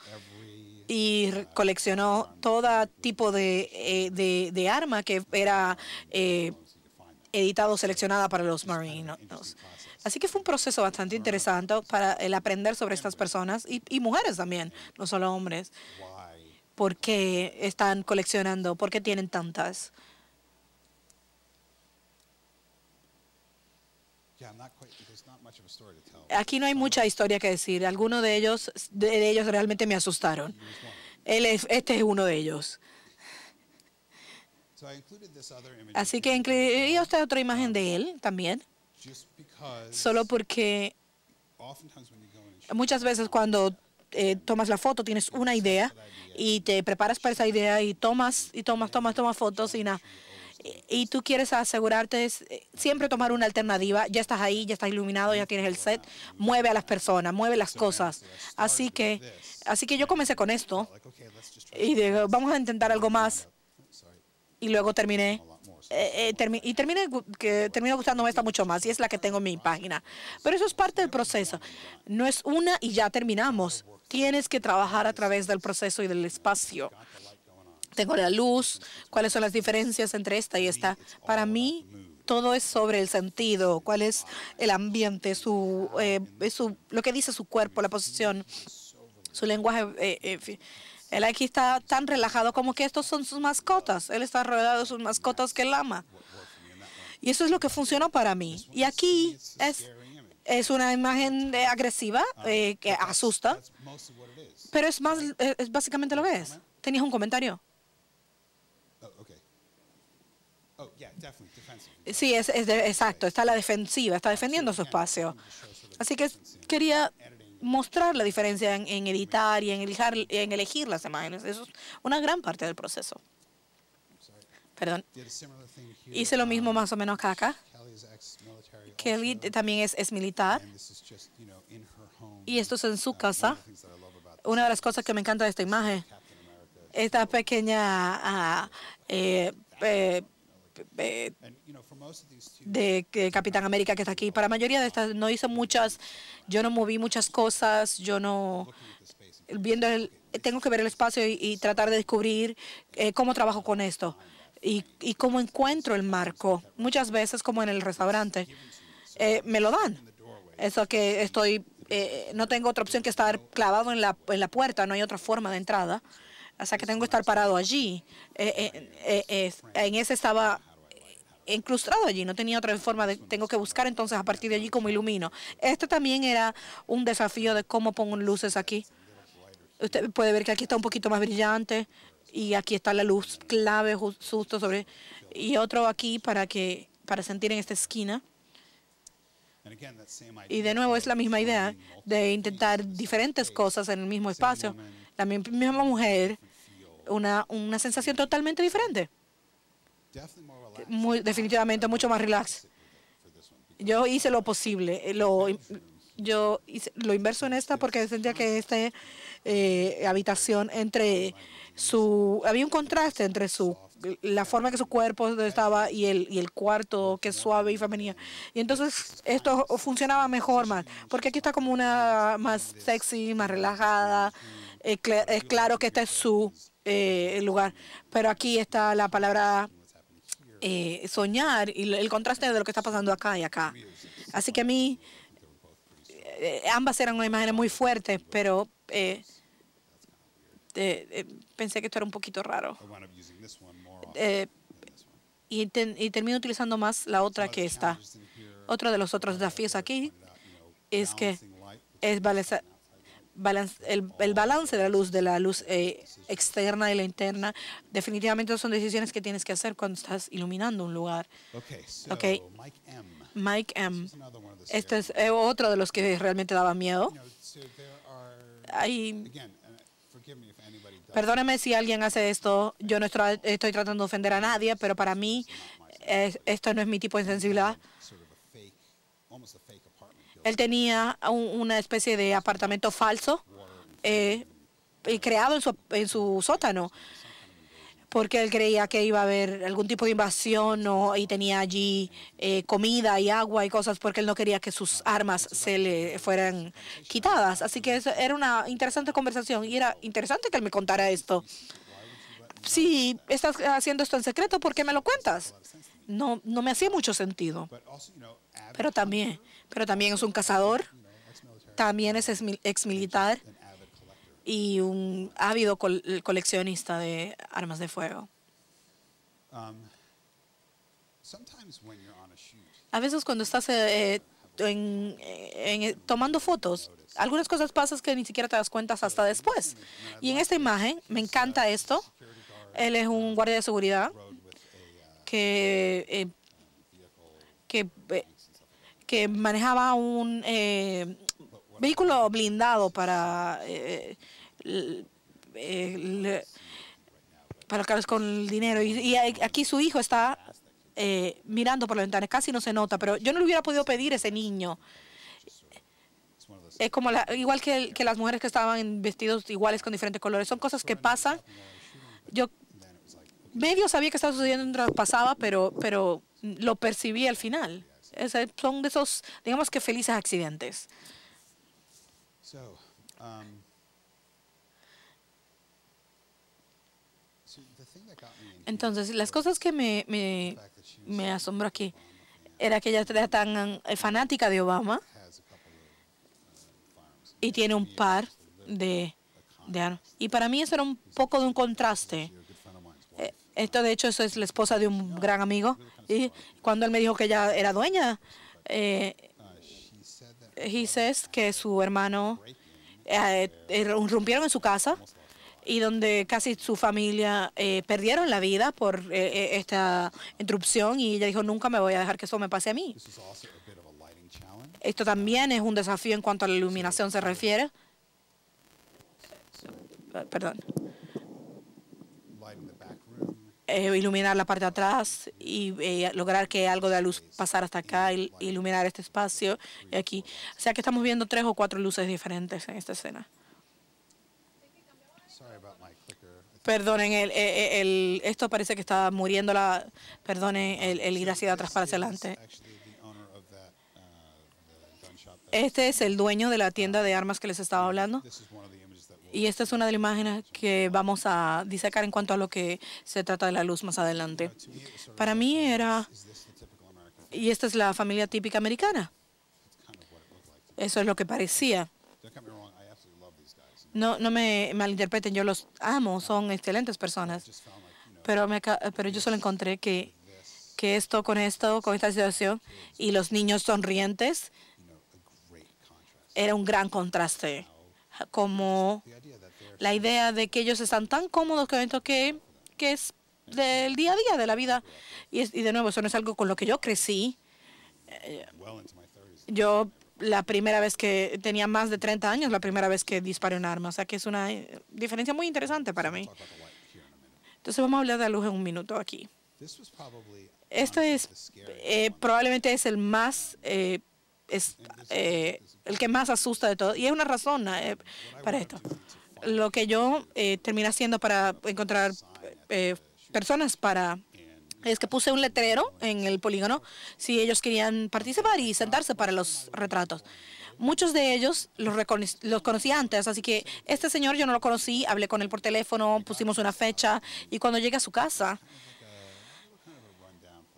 y coleccionó todo tipo eh, de, arma que era eh, editada editado, seleccionada para los marinos. Así que fue un proceso bastante interesante para el aprender sobre estas personas y, y mujeres también, no solo hombres. ¿Por qué están coleccionando? ¿Por qué tienen tantas? aquí no hay mucha historia que decir. Algunos de ellos, de ellos realmente me asustaron. Él este es uno de ellos. Así que incluí usted otra imagen de él también, solo porque muchas veces cuando eh, tomas la foto tienes una idea y te preparas para esa idea y tomas y tomas, tomas, tomas fotos y nada y tú quieres asegurarte eh, siempre tomar una alternativa. Ya estás ahí, ya estás iluminado, ya tienes el set. Mueve a las personas, mueve las cosas. Así que, así que yo comencé con esto y digo, vamos a intentar algo más. Y luego terminé. Eh, eh, y terminé, que gustándome esta mucho más y es la que tengo en mi página. Pero eso es parte del proceso. No es una y ya terminamos. Tienes que trabajar a través del proceso y del espacio tengo la luz, cuáles son las diferencias entre esta y esta. Para mí, todo es sobre el sentido, cuál es el ambiente, su, eh, su lo que dice su cuerpo, la posición, su lenguaje. El eh, eh, él aquí está tan relajado como que estos son sus mascotas. Él está rodeado de sus mascotas que él ama. Y eso es lo que funcionó para mí. Y aquí es, es una imagen agresiva que asusta, pero es, más, es básicamente lo ves. ¿Tenías un comentario? Sí, es, es exacto, está la defensiva, está defendiendo su espacio. Así que quería mostrar la diferencia en, editar y en, elijar, en elegir las imágenes. Eso es una gran parte del proceso. Perdón. Hice lo mismo um, más o menos acá. Kelly también es, militar. Y esto es en su um, casa. Una de las cosas que me encanta de esta imagen, esta pequeña ah, eh, eh, de, Capitán América que está aquí. Para la mayoría de estas no hice muchas, yo no moví muchas cosas, yo no viendo el, tengo que ver el espacio y, tratar de descubrir eh, cómo trabajo con esto y, cómo encuentro el marco. Muchas veces, como en el restaurante, eh, me lo dan. Eso que estoy, eh, no tengo otra opción que estar clavado en la, en la puerta, no hay otra forma de entrada. O sea, que tengo que estar parado allí. Eh, eh, eh, en ese estaba incrustado allí, no tenía otra forma de, tengo que buscar entonces a partir de allí cómo ilumino. Este también era un desafío de cómo pongo luces aquí. Usted puede ver que aquí está un poquito más brillante y aquí está la luz clave justo sobre, y otro aquí para que, para sentir en esta esquina. Y de nuevo es la misma idea de intentar diferentes cosas en el mismo espacio. La misma mujer, una, una sensación totalmente diferente. Muy, definitivamente mucho más relax. Yo hice lo posible, eh, lo, yo hice lo inverso en esta porque sentía que esta eh, habitación entre su, había un contraste entre su la forma que su cuerpo estaba y el, y el cuarto, que es suave y femenina. Y entonces esto funcionaba mejor más, porque aquí está como una más sexy, más relajada. Es, eh, claro que esta es su eh, el lugar. Pero aquí está la palabra eh, soñar y el contraste de lo que está pasando acá y acá. Así que a mí, eh, ambas eran una imagen muy fuerte, pero pensé que esto era un poquito raro. Y, y, termino utilizando más la otra que esta. Otro de los otros desafíos aquí es que es el, balance de la luz, de la luz eh, externa y la interna, definitivamente son decisiones que tienes que hacer cuando estás iluminando un lugar. Ok, Mike M. Este es eh, otro de los que realmente daba miedo. Uh, perdóneme si alguien hace esto, yo no estoy, tratando de ofender a nadie, pero para mí esto no es mi tipo de sensibilidad. Él tenía una especie de apartamento falso eh, y creado en su, sótano porque él creía que iba a haber algún tipo de invasión y tenía allí eh, comida y agua y cosas porque él no quería que sus armas se le fueran quitadas. Así que eso era una interesante conversación y era interesante que él me contara esto. Si estás haciendo esto en secreto, ¿por qué me lo cuentas? No, no me hacía mucho sentido. Pero también pero también es un cazador, también es ex militar y un ávido coleccionista de armas de fuego. Um, a veces cuando estás eh, eh, en, eh, tomando fotos, algunas cosas pasan que ni siquiera te das cuenta hasta después. Y en esta imagen, me encanta esto. Él es un guardia de seguridad que, que que manejaba un eh, vehículo blindado para, eh, eh para con el dinero. Y, aquí su hijo está eh, mirando por la ventana, casi no se nota, pero yo no le hubiera podido pedir ese niño. Es como igual que, que las mujeres que estaban vestidos iguales con diferentes colores. Son cosas que pasan. Yo medio sabía que estaba sucediendo mientras pasaba, pero, pero lo percibí al final son de esos, digamos que felices accidentes. Um, Entonces, las cosas que me, me, asombró aquí era que ella era tan eh, fanática de Obama um, y tiene un par de, de armas. Y para mí eso era un poco de un contraste esto, de hecho, eso es la esposa de un gran amigo. Y cuando él me dijo que ella era dueña, eh, he que su hermano eh, eh, irrumpieron en su casa y donde casi su familia eh, perdieron la vida por eh, esta interrupción y ella dijo, nunca me voy a dejar que eso me pase a mí. Esto también es un desafío en cuanto a la iluminación se refiere. Perdón. Eh, iluminar la parte de atrás y eh, lograr que algo de luz pasara hasta acá, y iluminar este espacio y aquí. O sea que estamos viendo tres o cuatro luces diferentes en esta escena. Perdonen, el, eh, el, esto parece que está muriendo la... Perdonen el, el ir hacia atrás para adelante. Uh, este es el dueño de la tienda de armas que les estaba hablando. Y esta es una de las imágenes que vamos a disecar en cuanto a lo que se trata de la luz más adelante. Para mí era, y esta es la familia típica americana. Eso es lo que parecía. No, no me malinterpreten, yo los amo, son excelentes personas. Pero, pero yo solo encontré que, que esto con esto, con esta situación, y los niños sonrientes, era un gran contraste como la idea de que ellos están tan cómodos con esto que, que es del día a día de la vida. Y, de nuevo, eso no es algo con lo que yo crecí. Eh, yo la primera vez que tenía más de 30 años, la primera vez que disparé un arma. O sea que es una eh, diferencia muy interesante para mí. Entonces vamos a hablar de la luz en un minuto aquí. Este es eh, probablemente es el más eh, es eh, el que más asusta de todo. Y es una razón eh, para esto. Lo que yo eh, terminé haciendo para encontrar eh, personas para es que puse un letrero en el polígono si ellos querían participar y sentarse para los retratos. Muchos de ellos los, los conocí antes, así que este señor yo no lo conocí, hablé con él por teléfono, pusimos una fecha y cuando llegué a su casa,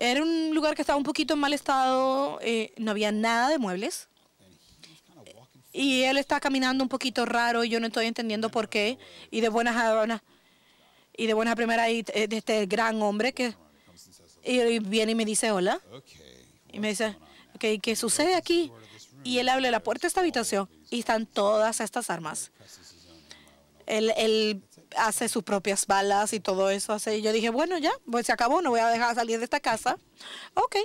era un lugar que estaba un poquito en mal estado, eh, no había nada de muebles. Y él está caminando un poquito raro, y yo no estoy entendiendo por qué. Y de buenas a y de buenas a primeras, eh, de este gran hombre que viene y me dice hola. Y me dice, okay, ¿qué sucede aquí? Y él abre la puerta de esta habitación y están todas estas armas. El hace sus propias balas y todo eso hace. Y yo dije, bueno, ya, pues se acabó, no voy a dejar salir de esta casa. Ok.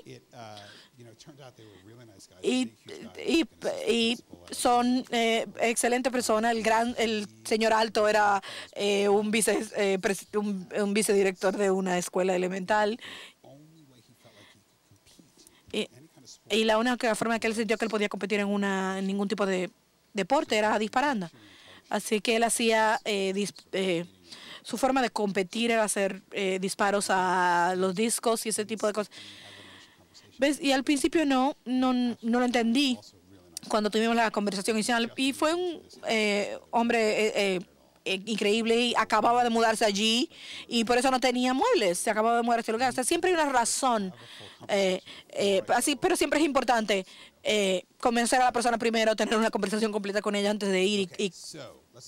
Y, y son eh, excelentes personas. El gran, el señor Alto era eh, un, vice, eh, un, vicedirector de una escuela elemental. Y, y la única forma que él sintió que él podía competir en, una, en ningún tipo de deporte era disparando. Así que él hacía eh, eh, su forma de competir era hacer eh, disparos a los discos y ese tipo de cosas. ¿Ves? Y al principio no, no, lo entendí cuando tuvimos la conversación inicial. Y fue un hombre increíble y acababa de mudarse allí y por eso no tenía muebles, se acababa de mudar a ese lugar. siempre hay una razón, así, pero siempre es importante eh, convencer a la persona primero, tener una conversación completa con ella antes de ir y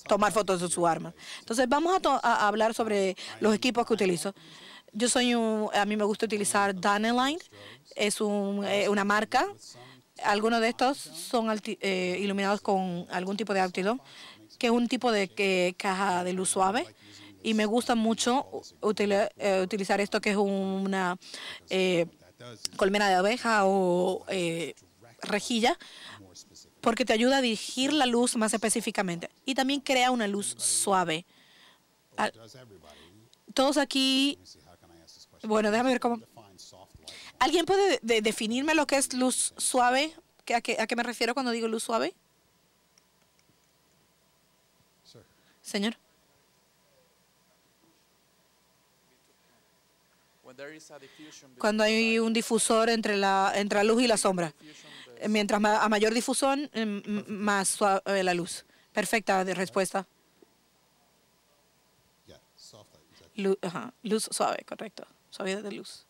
tomar fotos de su arma. Entonces vamos a, hablar sobre los equipos que utilizo. Yo soy un, a mí me gusta utilizar Daneline, es eh, una marca. Algunos de estos son eh, iluminados con algún tipo de ácido, que es un tipo de caja de luz suave. Y me gusta mucho eh, utilizar esto, que es una colmena de abeja o rejilla porque te ayuda a dirigir la luz más específicamente y también crea una luz suave. Ah, todos aquí, bueno, déjame ver cómo. ¿Alguien puede definirme lo que es luz suave? ¿A qué me refiero cuando digo luz suave? Señor. cuando hay un difusor entre la, entre la luz y la sombra. Eh, mientras a mayor difusión, mm, más suave eh, la luz. Perfecta de respuesta. Luz, suave, correcto. Suavidad de luz.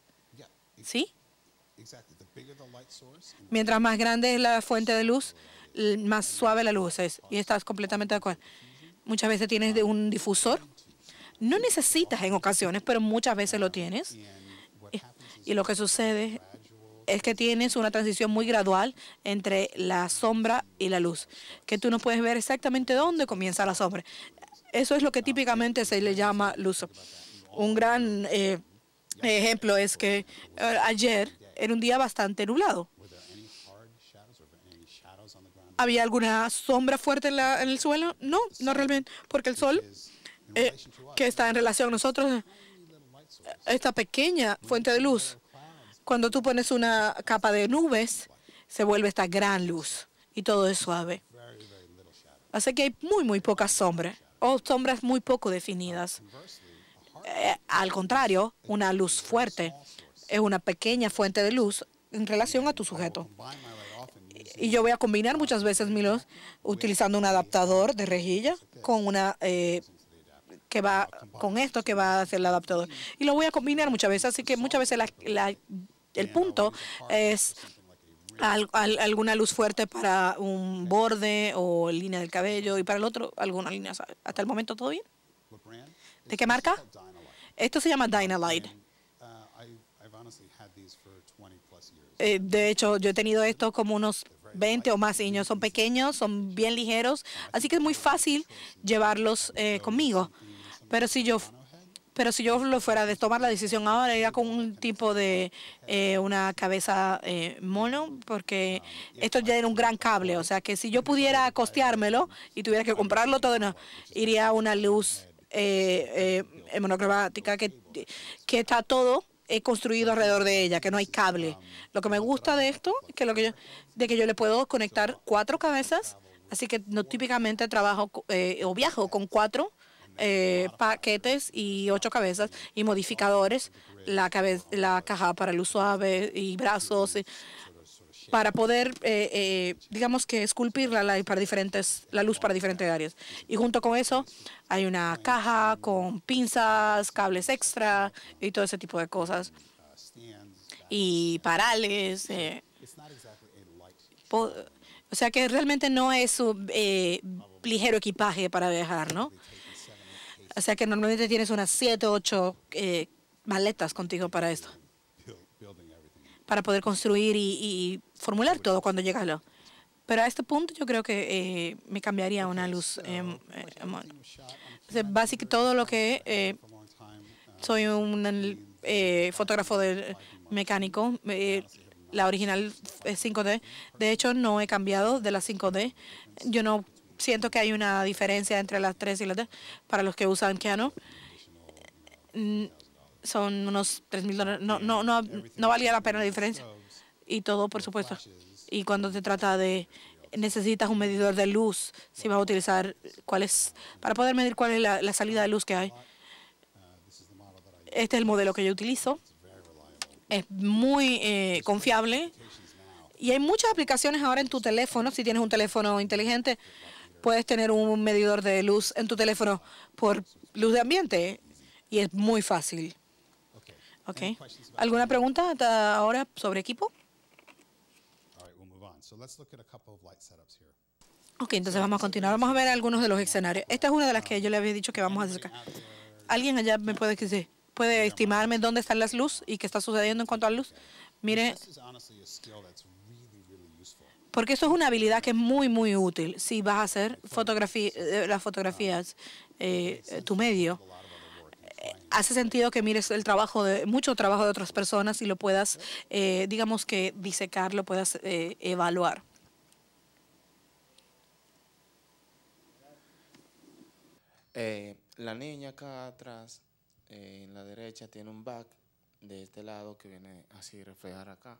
¿Sí? Mientras más grande es la fuente de luz, más suave la luz es. Y estás completamente de acuerdo. Muchas veces tienes de un difusor. No necesitas en ocasiones, pero muchas veces lo tienes. Y lo que sucede es que tienes una transición muy gradual entre la sombra y la luz, que tú no puedes ver exactamente dónde comienza la sombra. Eso es lo que típicamente se le llama luz. Un gran eh, ejemplo es que eh, ayer era un día bastante nublado. ¿Había alguna sombra fuerte en, el suelo? No, no realmente, porque el sol, eh, que está en relación a nosotros, esta pequeña fuente de luz. Cuando tú pones una capa de nubes, se vuelve esta gran luz y todo es suave. Así que hay muy, muy pocas sombras o sombras muy poco definidas. Eh, al contrario, una luz fuerte es una pequeña fuente de luz en relación a tu sujeto. Y yo voy a combinar muchas veces mi luz utilizando un adaptador de rejilla con una eh, que va con esto que va a ser el adaptador. Y lo voy a combinar muchas veces, así que muchas veces el punto es alguna luz fuerte para un borde o línea del cabello y para el otro alguna línea. Hasta el momento todo bien. ¿De qué marca? Esto se llama Dynalite. Eh, de hecho, yo he tenido esto como unos 20 o más años. Son pequeños, son bien ligeros, así que es muy fácil llevarlos eh, conmigo. Pero si yo pero si yo lo fuera de tomar la decisión ahora, iría con un tipo de eh, una cabeza eh, mono, porque esto ya era un gran cable. O sea, que si yo pudiera costeármelo y tuviera que comprarlo todo, no, iría a una luz eh, monocromática que, que está todo construido alrededor de ella, que no hay cable. Lo que me gusta de esto es que, lo que yo, de que yo le puedo conectar cuatro cabezas, así que no típicamente trabajo o viajo con cuatro eh, paquetes y ocho cabezas y modificadores, la, la caja para luz suave y brazos, eh, para poder, eh, digamos que esculpir la, para diferentes, la luz para diferentes áreas. Y junto con eso hay una caja con pinzas, cables extra y todo ese tipo de cosas. Y parales. o sea que realmente no es un ligero equipaje para viajar, ¿no? O sea que normalmente tienes unas 7 o 8 maletas contigo para esto, para poder construir y, formular pues, todo cuando llegas pero a este punto yo creo que eh, me cambiaría una luz. Em, eh, em, básicamente todo lo que eh, uh, soy un eh, fotógrafo de mecánico, la original es 5D. De hecho, no he cambiado de la 5D. Yo no siento que hay una diferencia entre las tres y las tres. Para los que usan Keanu, mm, son unos tres mil dólares. No, no, no, valía la pena la diferencia. Y todo, por supuesto. Y cuando se trata de necesitas un medidor de luz, si vas a utilizar cuál para poder medir cuál es la, salida de luz que hay. Este es el modelo que yo utilizo. Es muy eh, confiable. Y hay muchas aplicaciones ahora en tu teléfono, si tienes un teléfono inteligente, puedes tener un medidor de luz en tu teléfono por luz de ambiente y es muy fácil. Okay. ¿Alguna pregunta hasta ahora sobre equipo? Ok, entonces vamos a continuar. Vamos a ver algunos de los escenarios. Esta es una de las que yo le había dicho que vamos a sacar. ¿Alguien allá me puede, decir, puede estimarme dónde están las luces y qué está sucediendo en cuanto a luz? Mire, porque eso es una habilidad que es muy, muy útil si vas a hacer fotografía, eh, las fotografías eh, tu medio. Eh, hace sentido que mires el trabajo de mucho trabajo de otras personas y lo puedas, digamos que disecar, lo puedas evaluar. la niña acá atrás, en la derecha, tiene un back de este lado que viene así reflejar acá.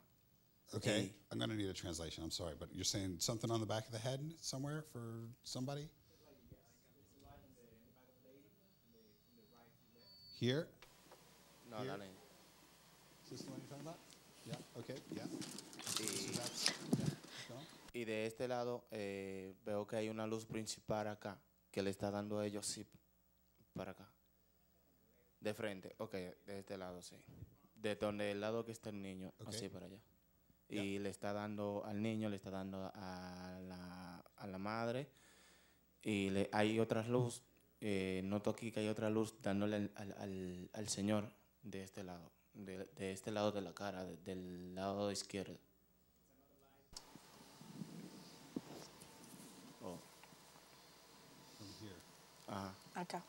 Okay, a, I'm gonna need a translation. I'm sorry, but you're saying something on the back of the head somewhere for somebody? Here? No, Here? that es Is this the one you're talking about? Yeah, okay, yeah. Y, y de este lado eh, veo que hay una luz principal acá que le está dando a ellos sí para acá. De frente, ok, de este lado, sí. De donde el lado que está el niño, así para allá y le está dando al niño, le está dando a la, a la madre y le, hay otras luz, eh, noto aquí que hay otra luz dándole al, al, al Señor de este lado, de, este lado de la cara, del lado izquierdo. Oh. Acá.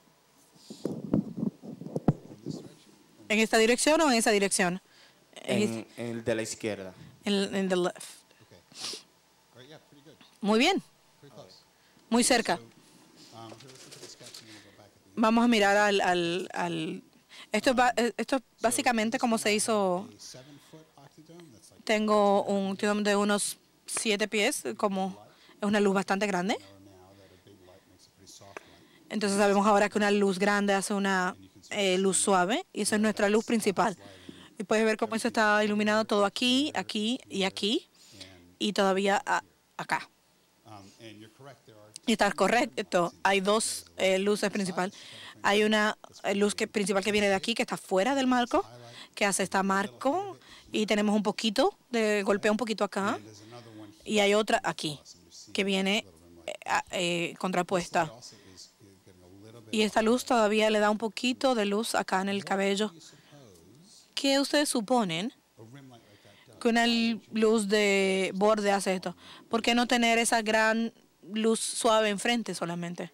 ¿En esta dirección o en esa dirección? en el de la izquierda left. Muy bien. Muy cerca. Um, Vamos a mirar al, al, esto, es um, esto básicamente como se hizo. Tengo un de unos 7 pies, como es una luz bastante grande. Entonces sabemos ahora que una luz grande hace una eh, luz suave y esa es nuestra luz principal. Y puedes ver cómo eso está iluminado todo aquí, aquí y aquí, y todavía acá. Um, y estás correcto. Hay dos eh, luces principales. Hay una eh, luz que, principal que viene de aquí, que está fuera del marco, que hace esta marco. Y tenemos un poquito, de golpea un poquito acá. Y hay otra aquí, que viene eh, contrapuesta. Y esta luz todavía le da un poquito de luz acá en el cabello. ¿Qué ustedes suponen que una luz de borde hace esto? ¿Por qué no tener esa gran luz suave enfrente solamente?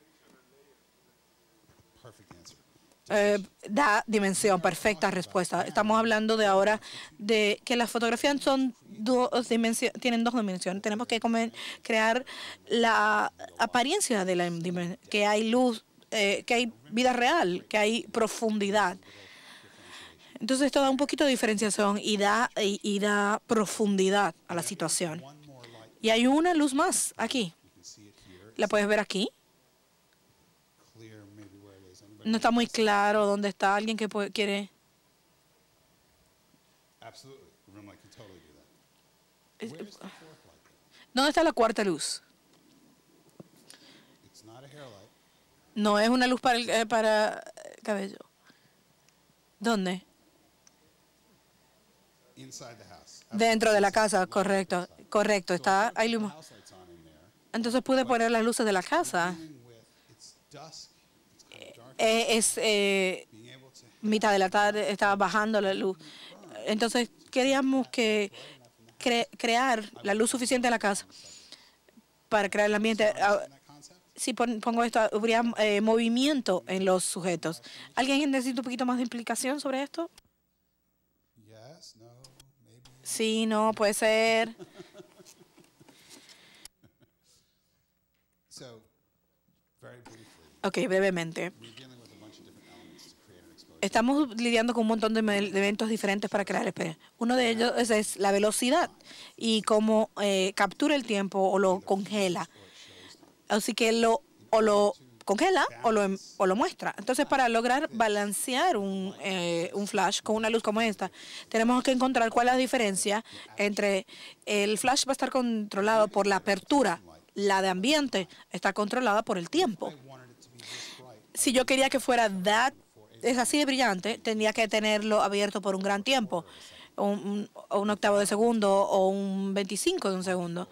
Eh, da dimensión, perfecta respuesta. Estamos hablando de ahora de que las fotografías son dos tienen dos dimensiones. Tenemos que crear la apariencia de la que hay luz, eh, que hay vida real, que hay profundidad. Entonces esto da un poquito de diferenciación y da, y, da profundidad a la situación. Y hay una luz más aquí. La puedes ver aquí. No está muy claro dónde está alguien que quiere. ¿Dónde está la cuarta luz? No es una luz para el, eh, para cabello. ¿Dónde? Dentro de la casa, correcto, correcto, está hay luz. Entonces pude poner las luces de la casa. Eh, es eh, mitad de la tarde, estaba bajando la luz. Entonces queríamos que crear la luz suficiente en la casa para crear el ambiente. Si ah, pongo esto, habría eh, movimiento en los sujetos. ¿Alguien necesita un poquito más de implicación sobre esto? Sí, no, puede ser. ok, brevemente. Estamos lidiando con un montón de eventos diferentes para crear espera Uno de ellos es, la velocidad y cómo eh, captura el tiempo o lo congela. Así que lo, o lo congela o lo, em, o lo muestra. Entonces, para lograr balancear eh, un, flash con una luz como esta, tenemos que encontrar cuál es la diferencia entre el flash va a estar controlado por la apertura, la de ambiente está controlada por el tiempo. Si yo quería que fuera that, es así de brillante, tendría que tenerlo abierto por un gran tiempo, un, un octavo de segundo o un 25 de un segundo.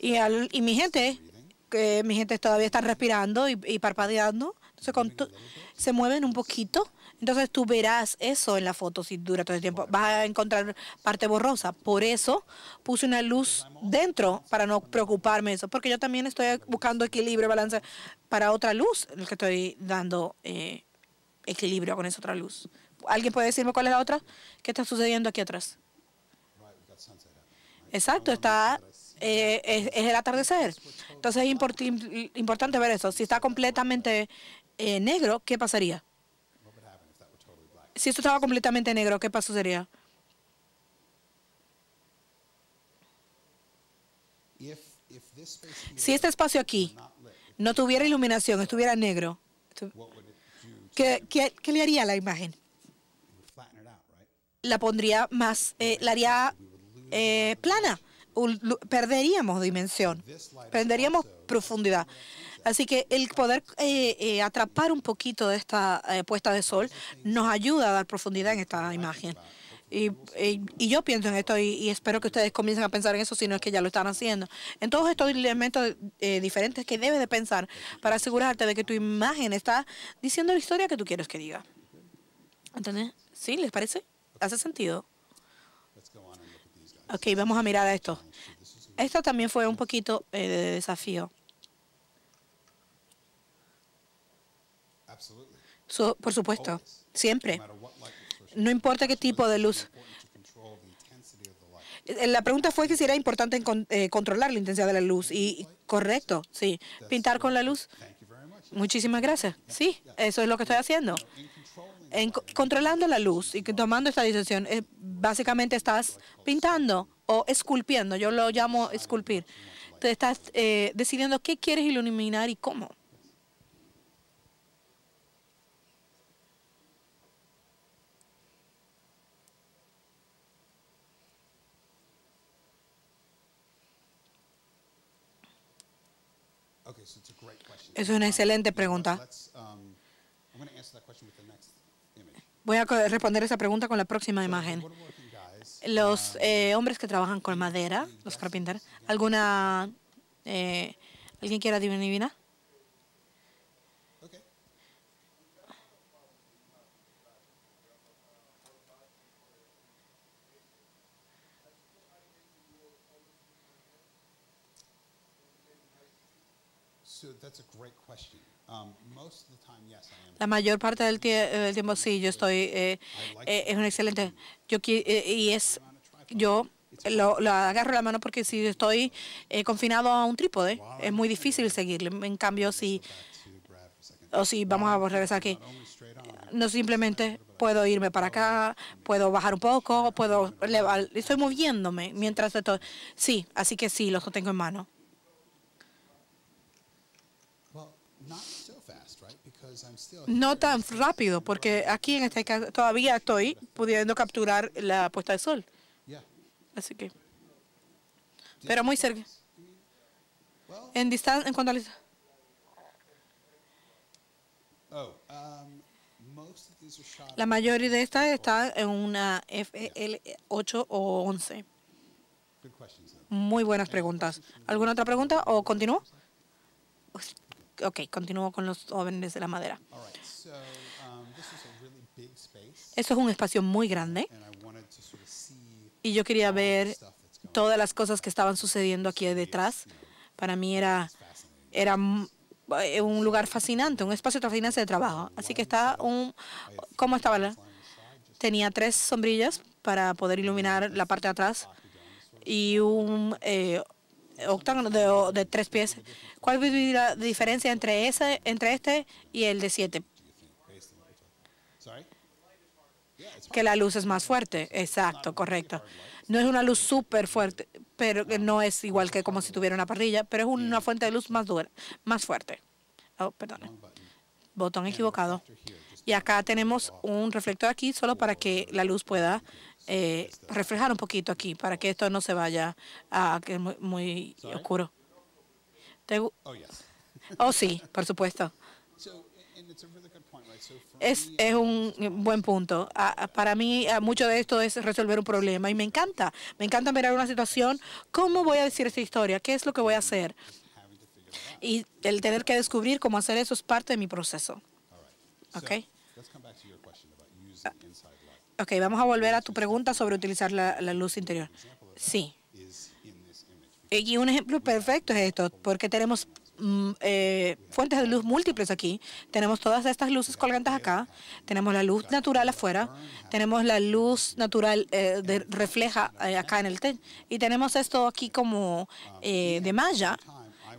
Y, y mi gente que mi gente todavía está respirando y, parpadeando. Entonces, se mueven un poquito. Entonces tú verás eso en la foto si dura todo el tiempo. Vas a encontrar parte borrosa. Por eso puse una luz dentro para no preocuparme eso. Porque yo también estoy buscando equilibrio, balance para otra luz, el que estoy dando eh, equilibrio con esa otra luz. ¿Alguien puede decirme cuál es la otra? ¿Qué está sucediendo aquí atrás? Exacto, está eh, es, el atardecer. Entonces es importante ver eso. Si está completamente eh, negro, ¿qué pasaría? Si esto estaba completamente negro, ¿qué pasaría? Si este espacio aquí no tuviera iluminación, estuviera negro, ¿qué, qué, qué le haría a la imagen? La pondría más, eh, la haría plana perderíamos dimensión, perderíamos profundidad. Así que el poder eh, eh, atrapar un poquito de esta eh, puesta de sol nos ayuda a dar profundidad en esta imagen. Y, yo pienso en esto y, espero que ustedes comiencen a pensar en eso si no es que ya lo están haciendo. En todos estos elementos diferentes que debes de pensar para asegurarte de que tu imagen está diciendo la historia que tú quieres que diga. ¿Entendés? ¿Sí? ¿Les parece? ¿Hace sentido? Ok, vamos a mirar a esto. Esto también fue un poquito eh, de desafío. por supuesto, siempre. No importa qué tipo de luz. Eh, la pregunta fue que si era importante eh, controlar la intensidad de la luz. Y correcto, sí. Pintar con la luz. Muchísimas gracias. Sí, eso es lo que estoy haciendo controlando la luz y tomando esta decisión, eh, básicamente estás pintando o esculpiendo, yo lo llamo esculpir. Te estás eh, decidiendo qué quieres iluminar y cómo. Esa es una excelente pregunta. Voy a responder esa pregunta con la próxima imagen. Los eh, hombres que trabajan con madera, los carpinteros, ¿alguna, eh, ¿alguien quiere adivinar? Um, la mayor parte eh, del, tiempo sí, yo estoy, eh, eh, es un excelente, yo y es, yo lo, lo, agarro la mano porque si estoy confinado a un trípode, es muy difícil seguirle. En cambio, si, o si vamos a regresar aquí, no simplemente puedo irme para acá, puedo bajar un poco, puedo, estoy moviéndome mientras estoy, sí, así que sí, los tengo en mano. no tan rápido, porque aquí en este caso todavía estoy pudiendo capturar la puesta de sol. Así que, pero muy cerca. En distancia, en cuanto a la... La mayoría de estas está en una FL8 o 11. Muy buenas preguntas. ¿Alguna otra pregunta o continúo? Ok, continúo con los jóvenes de la madera. Um, Esto es un espacio muy grande y yo quería ver todas las cosas que estaban sucediendo aquí detrás. Para mí era, era eh, un lugar fascinante, un espacio fascinante de trabajo. Así que está un... ¿Cómo estaba? Tenía tres sombrillas para poder iluminar la parte de atrás y un eh, octágono de, de, tres pies. ¿Cuál es la diferencia entre, ese, entre este y el de siete? Que la luz es más fuerte. Exacto, correcto. No es una luz súper fuerte, pero no es igual que como si tuviera una parrilla, pero es una fuente de luz más dura, más fuerte. Oh, perdón. Botón equivocado. Y acá tenemos un reflector aquí solo para que la luz pueda eh, reflejar un poquito aquí para que esto no se vaya a que muy, muy oscuro. Oh, oh, sí, por supuesto. Es, es, un buen punto. para mí, mucho de esto es resolver un problema y me encanta. Me encanta mirar una situación. ¿Cómo voy a decir esta historia? ¿Qué es lo que voy a hacer? Y el tener que descubrir cómo hacer eso es parte de mi proceso. ¿Ok? Ok, vamos a volver a tu pregunta sobre utilizar la, luz interior. Sí. Eh, y un ejemplo perfecto es esto, porque tenemos mm, eh, fuentes de luz múltiples aquí. Tenemos todas estas luces colgantes acá. Tenemos la luz natural afuera. Tenemos la luz natural eh, de, refleja acá en el techo. Y tenemos esto aquí como de malla.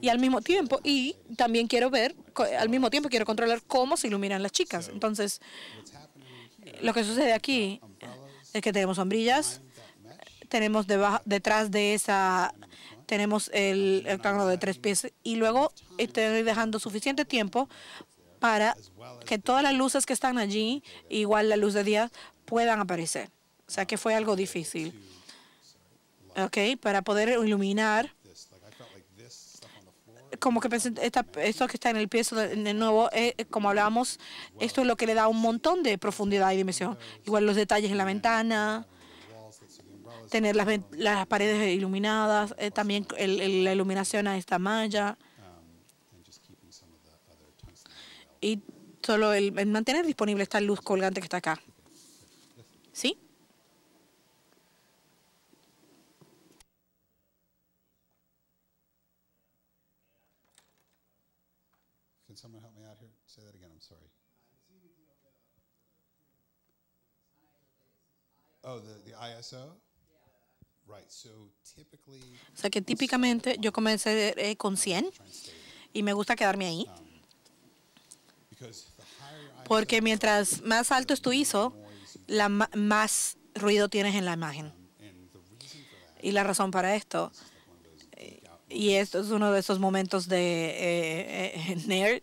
Y al mismo tiempo, y también quiero ver, al mismo tiempo quiero controlar cómo se iluminan las chicas. Entonces, lo que sucede aquí es que tenemos sombrillas, tenemos detrás de esa, tenemos el rectángulo de tres pies y luego estoy dejando suficiente tiempo para que todas las luces que están allí, igual la luz de día, puedan aparecer. O sea que fue algo difícil. Ok, para poder iluminar como que esta, esto que está en el piezo de nuevo, eh, eh, como hablábamos, esto es lo que le da un montón de profundidad y dimensión. Igual los detalles en la ventana, tener las, las paredes iluminadas, eh, también la iluminación a esta malla. Y solo el mantener disponible esta luz colgante que está acá. ¿Sí? Oh, the, ISO? Right, so o sea que típicamente yo comencé eh, con 100 y me gusta quedarme ahí. Um, Porque mientras más alto es tu ISO, la más ruido tienes en la imagen. Um, y la razón para esto, eh, y esto es uno de esos momentos de eh, nerd,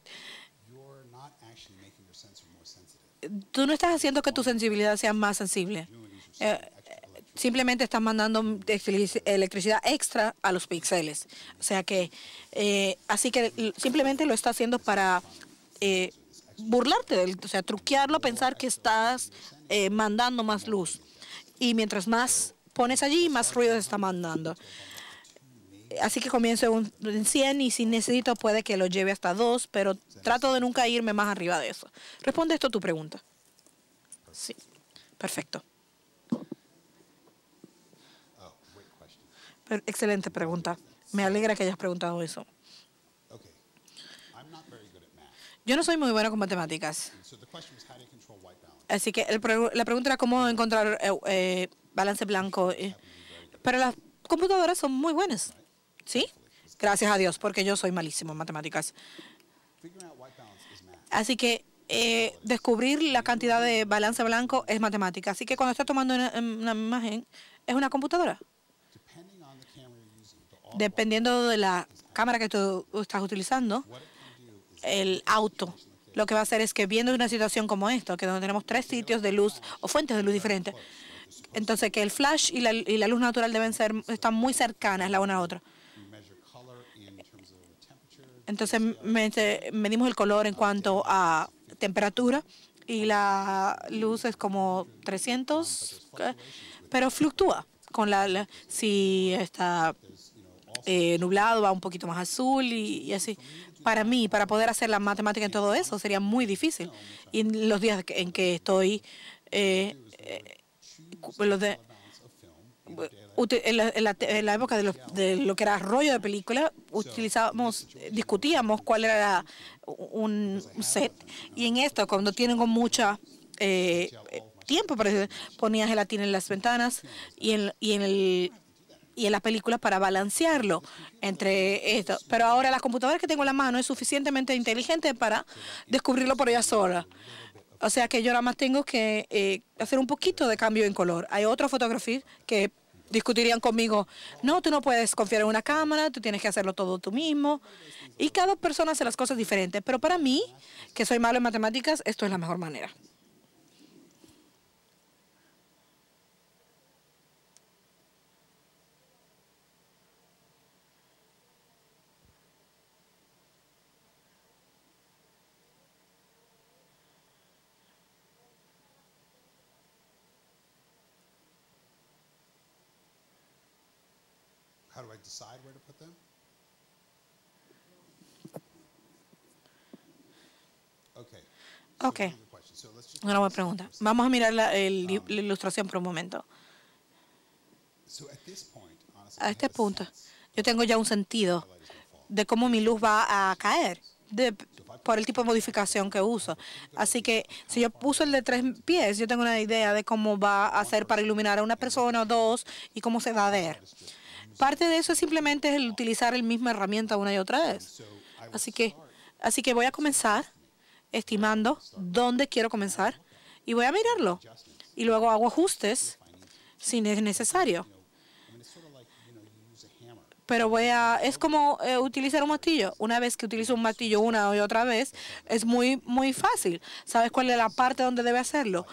tú no estás haciendo que tu sensibilidad sea más sensible. Eh, eh, simplemente estás mandando electricidad extra a los píxeles. O sea que, eh, así que simplemente lo está haciendo para burlarte, del, o sea, truquearlo, pensar que estás mandando más luz. Y mientras más pones allí, más ruido se está mandando. Así que comienzo en 100 y si necesito puede que lo lleve hasta 2, pero trato de nunca irme más arriba de eso. Responde esto a tu pregunta. Sí, perfecto. excelente pregunta. Me alegra que hayas preguntado eso. Yo no soy muy buena con matemáticas. Así que la pregunta era cómo encontrar eh, eh, balance blanco. Eh. Pero las computadoras son muy buenas. ¿Sí? Gracias a Dios, porque yo soy malísimo en matemáticas. Así que descubrir la cantidad de balance blanco es matemática. Así que cuando estás tomando una imagen, es una computadora dependiendo de la cámara que tú estás utilizando, el auto lo que va a hacer es que viendo una situación como esta, que donde tenemos tres sitios de luz o fuentes de luz diferentes, entonces que el flash y la, y la luz natural deben ser están muy cercanas la una a la otra. Entonces medimos el color en cuanto a temperatura y la luz es como 300, pero fluctúa con la si está eh, nublado va un poquito más azul y, así. Para mí, para poder hacer la matemática en todo eso, sería muy difícil. Y los días en que estoy, eh, eh, en la, época de, lo que era rollo de película, utilizábamos, discutíamos cuál era un, set. Y en esto, cuando tienen mucho mucha tiempo, ponías gelatina en las ventanas y en, y en el y en las película para balancearlo entre esto. Pero ahora las computadora que tengo en la mano es suficientemente inteligente para descubrirlo por ella sola. O sea que yo nada más tengo que eh, hacer un poquito de cambio en color. Hay otros fotógrafos que discutirían conmigo, no, tú no puedes confiar en una cámara, tú tienes que hacerlo todo tú mismo. Y cada persona hace las cosas diferentes. Pero para mí, que soy malo en matemáticas, esto es la mejor manera. Ok. Una buena pregunta. Vamos a mirar um, la, ilustración por un momento. A este punto, yo tengo ya un sentido de cómo mi luz va a caer de, por el tipo de modificación que uso. Así que si yo puse el de tres pies, yo tengo una idea de cómo va a ser para iluminar a una persona o dos y cómo se va a ver. Parte de eso es simplemente el utilizar el misma herramienta una y otra vez. Así que, así que voy a comenzar estimando dónde quiero comenzar y voy a mirarlo. Y luego hago ajustes si es necesario. Pero voy a, es como eh, utilizar un martillo. Una vez que utilizo un martillo una y otra vez, es muy, muy fácil. ¿Sabes cuál es la parte donde debe hacerlo?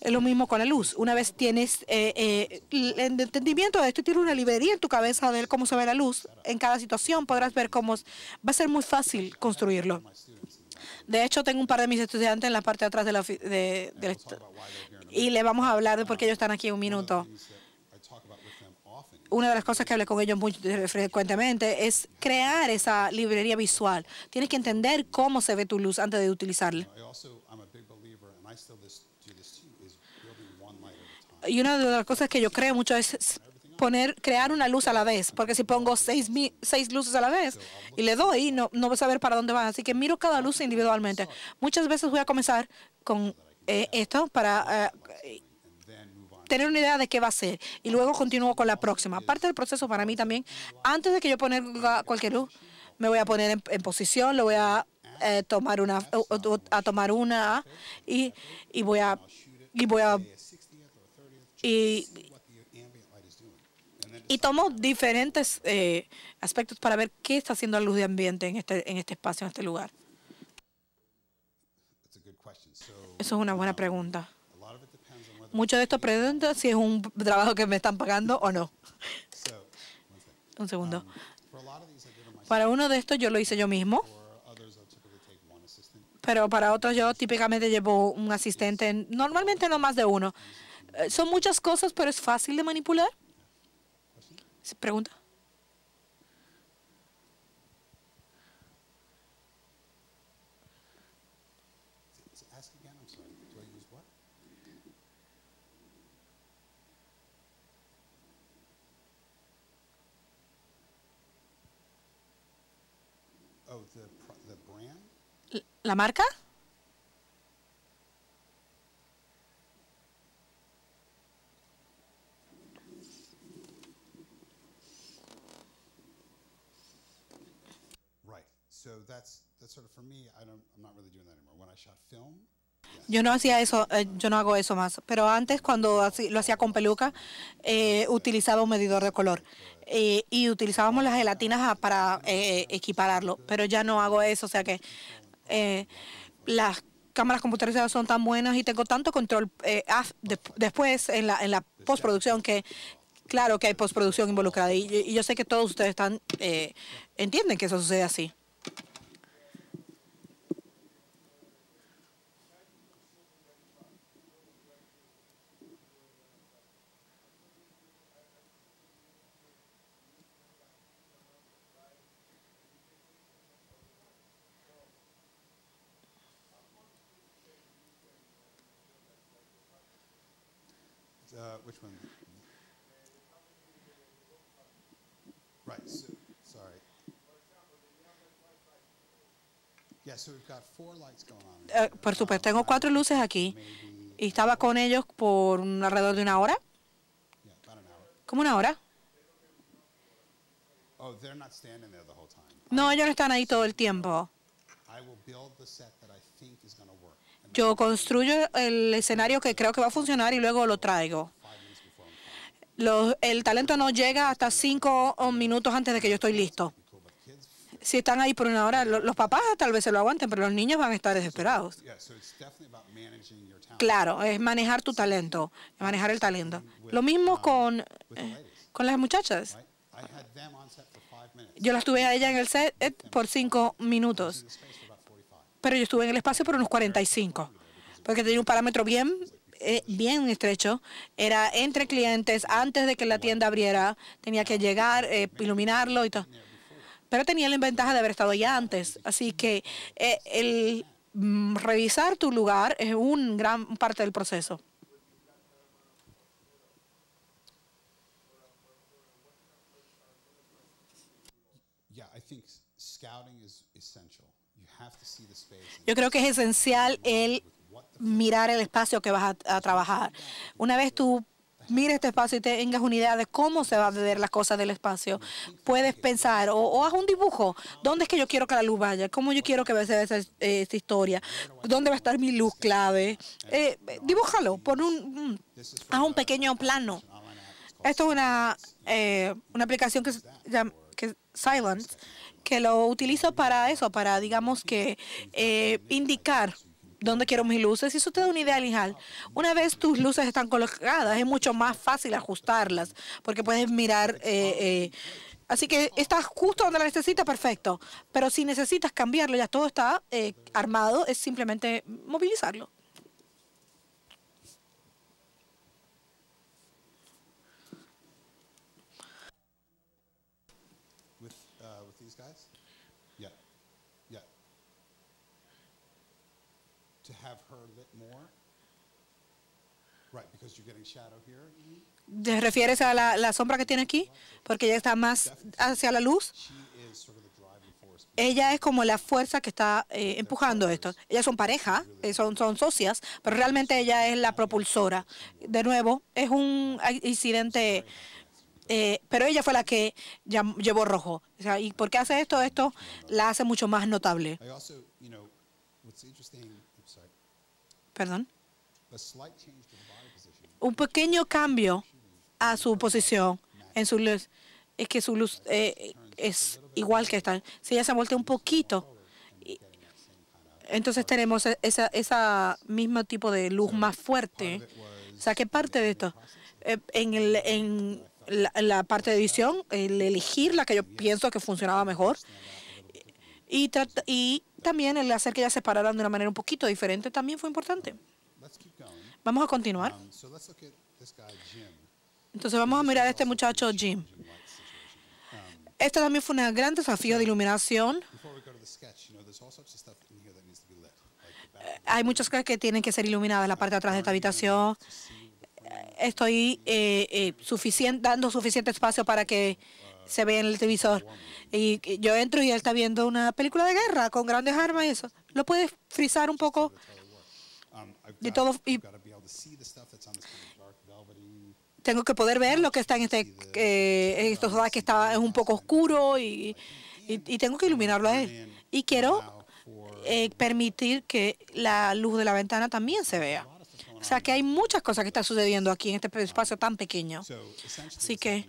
Es lo mismo con la luz. Una vez tienes eh, eh, el entendimiento de esto, tienes una librería en tu cabeza de cómo se ve la luz. En cada situación podrás ver cómo va a ser muy fácil construirlo. De hecho, tengo un par de mis estudiantes en la parte de atrás de la, y le vamos a hablar de por qué ellos están aquí un minuto. Una de las cosas que hablé con ellos muy frecuentemente es crear esa librería visual. Tienes que entender cómo se ve tu luz antes de utilizarla. y una de las cosas que yo creo mucho es poner, crear una luz a la vez, porque si pongo seis, seis luces a la vez y le doy, no, no voy a saber para dónde va. Así que miro cada luz individualmente. Muchas veces voy a comenzar con eh, esto para eh, tener una idea de qué va a ser y luego continúo con la próxima. Parte del proceso para mí también, antes de que yo ponga cualquier luz, me voy a poner en, posición, lo voy a eh, tomar una a tomar una y, voy a y voy a y, y tomo diferentes eh, aspectos para ver qué está haciendo la luz de ambiente en este, en este espacio, en este lugar. Eso es una buena pregunta. Mucho de esto pregunta si es un trabajo que me están pagando o no. Un segundo. Um, para uno de estos yo lo hice yo mismo, pero para otros yo típicamente llevo un asistente, normalmente no más de uno. Eh, son muchas cosas, pero es fácil de manipular. ¿Se pregunta? Oh, ¿La marca? yo no hacía eso, eh, yo no hago eso más. Pero antes, cuando lo hacía con peluca, eh, utilizaba un medidor de color eh, y utilizábamos las gelatinas ah, para equipararlo. Pero ya no hago eso, o sea que las cámaras computarizadas son tan buenas y tengo tanto control después en la, postproducción que claro que hay postproducción involucrada y, y yo sé que todos ustedes están entienden que eso sucede así. por supuesto, tengo cuatro luces aquí y estaba con ellos por alrededor de una hora. ¿Como una hora? Oh, no, ellos no están ahí todo el tiempo. Yo construyo el escenario que creo que va a funcionar y luego lo traigo el talento no llega hasta cinco um, minutos antes de que yo estoy listo. Si están ahí por una hora, los papás tal vez se lo aguanten, pero los niños van a estar desesperados. Claro, es manejar tu talento, manejar el talento. Lo mismo um, con, eh, con las muchachas. Yo las tuve a ella en el set eh, por cinco minutos, pero yo estuve en el espacio por unos 45, porque tenía un parámetro bien eh, bien estrecho, era entre clientes, antes de que la tienda abriera, tenía que llegar, eh, iluminarlo y todo. Pero tenía la ventaja de haber estado ya antes, así que eh, el mm, revisar tu lugar es un gran parte del proceso. Yo creo que es esencial el mirar el espacio que vas a, trabajar. Una vez tú mires este espacio y tengas una idea de cómo se va a ver las cosas del espacio, puedes pensar o, haz un dibujo. ¿Dónde es que yo quiero que la luz vaya? ¿Cómo yo quiero que vea esa, historia? ¿Dónde va a estar mi luz clave? Eh, dibújalo, pon un, haz un pequeño plano. Esto es una, eh, una aplicación que se que Silence, que lo utilizo para eso, para, digamos que, eh, indicar dónde quiero mis luces. Y eso te da una idea, Lijal. Una vez tus luces están colocadas, es mucho más fácil ajustarlas porque puedes mirar. Eh, eh, así que estás justo donde la necesitas, perfecto. Pero si necesitas cambiarlo, ya todo está eh, armado, es simplemente movilizarlo. ¿Te refieres a la, sombra que tiene aquí? Porque ella está más hacia la luz. Ella es como la fuerza que está eh, empujando esto. Ellas son pareja, eh, son, son socias, pero realmente ella es la propulsora. De nuevo, es un incidente, eh, pero ella fue la que llevó rojo. ¿Y por qué hace esto? Esto la hace mucho más notable. Perdón. Un pequeño cambio a su posición en su luz. Es que su luz eh, es igual que esta. Si ella se voltea un poquito, entonces tenemos e-, ese esa mismo tipo de luz más fuerte. O sea, que parte de esto? Eh, en, el, la, parte de edición, el elegir la que yo pienso que funcionaba mejor y, y también el hacer que ella se pararan de una manera un poquito diferente también fue importante. Vamos a continuar. Entonces vamos a mirar a este muchacho Jim. Esto también fue un gran desafío de iluminación. Hay muchas cosas que tienen que ser iluminadas, la parte de atrás de esta habitación. Estoy eh, eh dando suficiente espacio para que se vea en el televisor. Y yo entro y él está viendo una película de guerra con grandes armas y eso. ¿Lo puedes frizar un poco? De todo, tengo que poder ver lo que está en este eh, estos que está es un poco oscuro y, tengo que iluminarlo a él. Y quiero eh, permitir que la luz de la ventana también se vea. O sea que hay muchas cosas que están sucediendo aquí en este espacio tan pequeño. Así que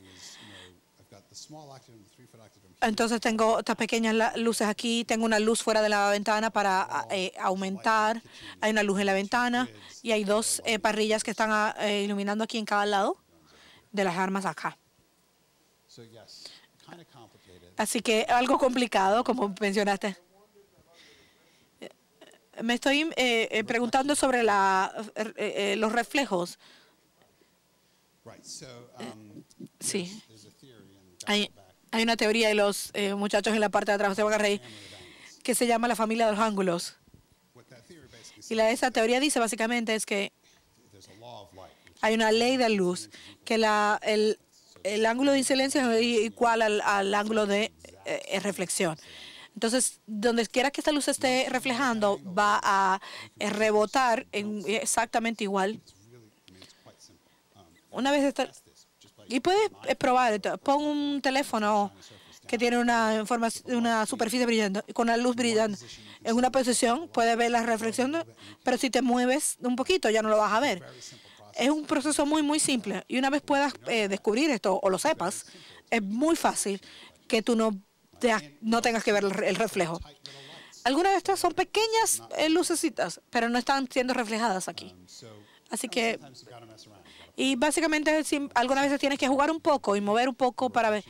entonces tengo estas pequeñas luces aquí, tengo una luz fuera de la ventana para oh, eh, aumentar, hay una luz en la ventana y hay dos parrillas que están ah, iluminando aquí en cada lado de las armas acá. Así que algo complicado, como mencionaste. Me estoy eh, eh, preguntando sobre la, eh, los reflejos. Um, sí. Hay, hay, una teoría de los muchachos en la parte de atrás, José reír. que se llama la familia de los ángulos. Y la, esa teoría dice básicamente es que hay una ley de luz que la, el, ángulo de incidencia es igual al, ángulo de eh, eh, reflexión. Entonces, donde quiera que esta luz esté reflejando, va a eh, rebotar exactamente igual. Una vez está, y puedes probar, pon un teléfono que tiene una, una superficie brillante con la luz brillando en una posición, puedes ver la reflexión, pero si te mueves un poquito ya no lo vas a ver. Es un proceso muy, muy simple. Y una vez puedas eh, descubrir esto o lo sepas, es muy fácil que tú no, no tengas que ver el reflejo. Algunas de estas son pequeñas eh, lucecitas, pero no están siendo reflejadas aquí. Así que, y básicamente algunas veces tienes que jugar un poco y mover un poco para ver.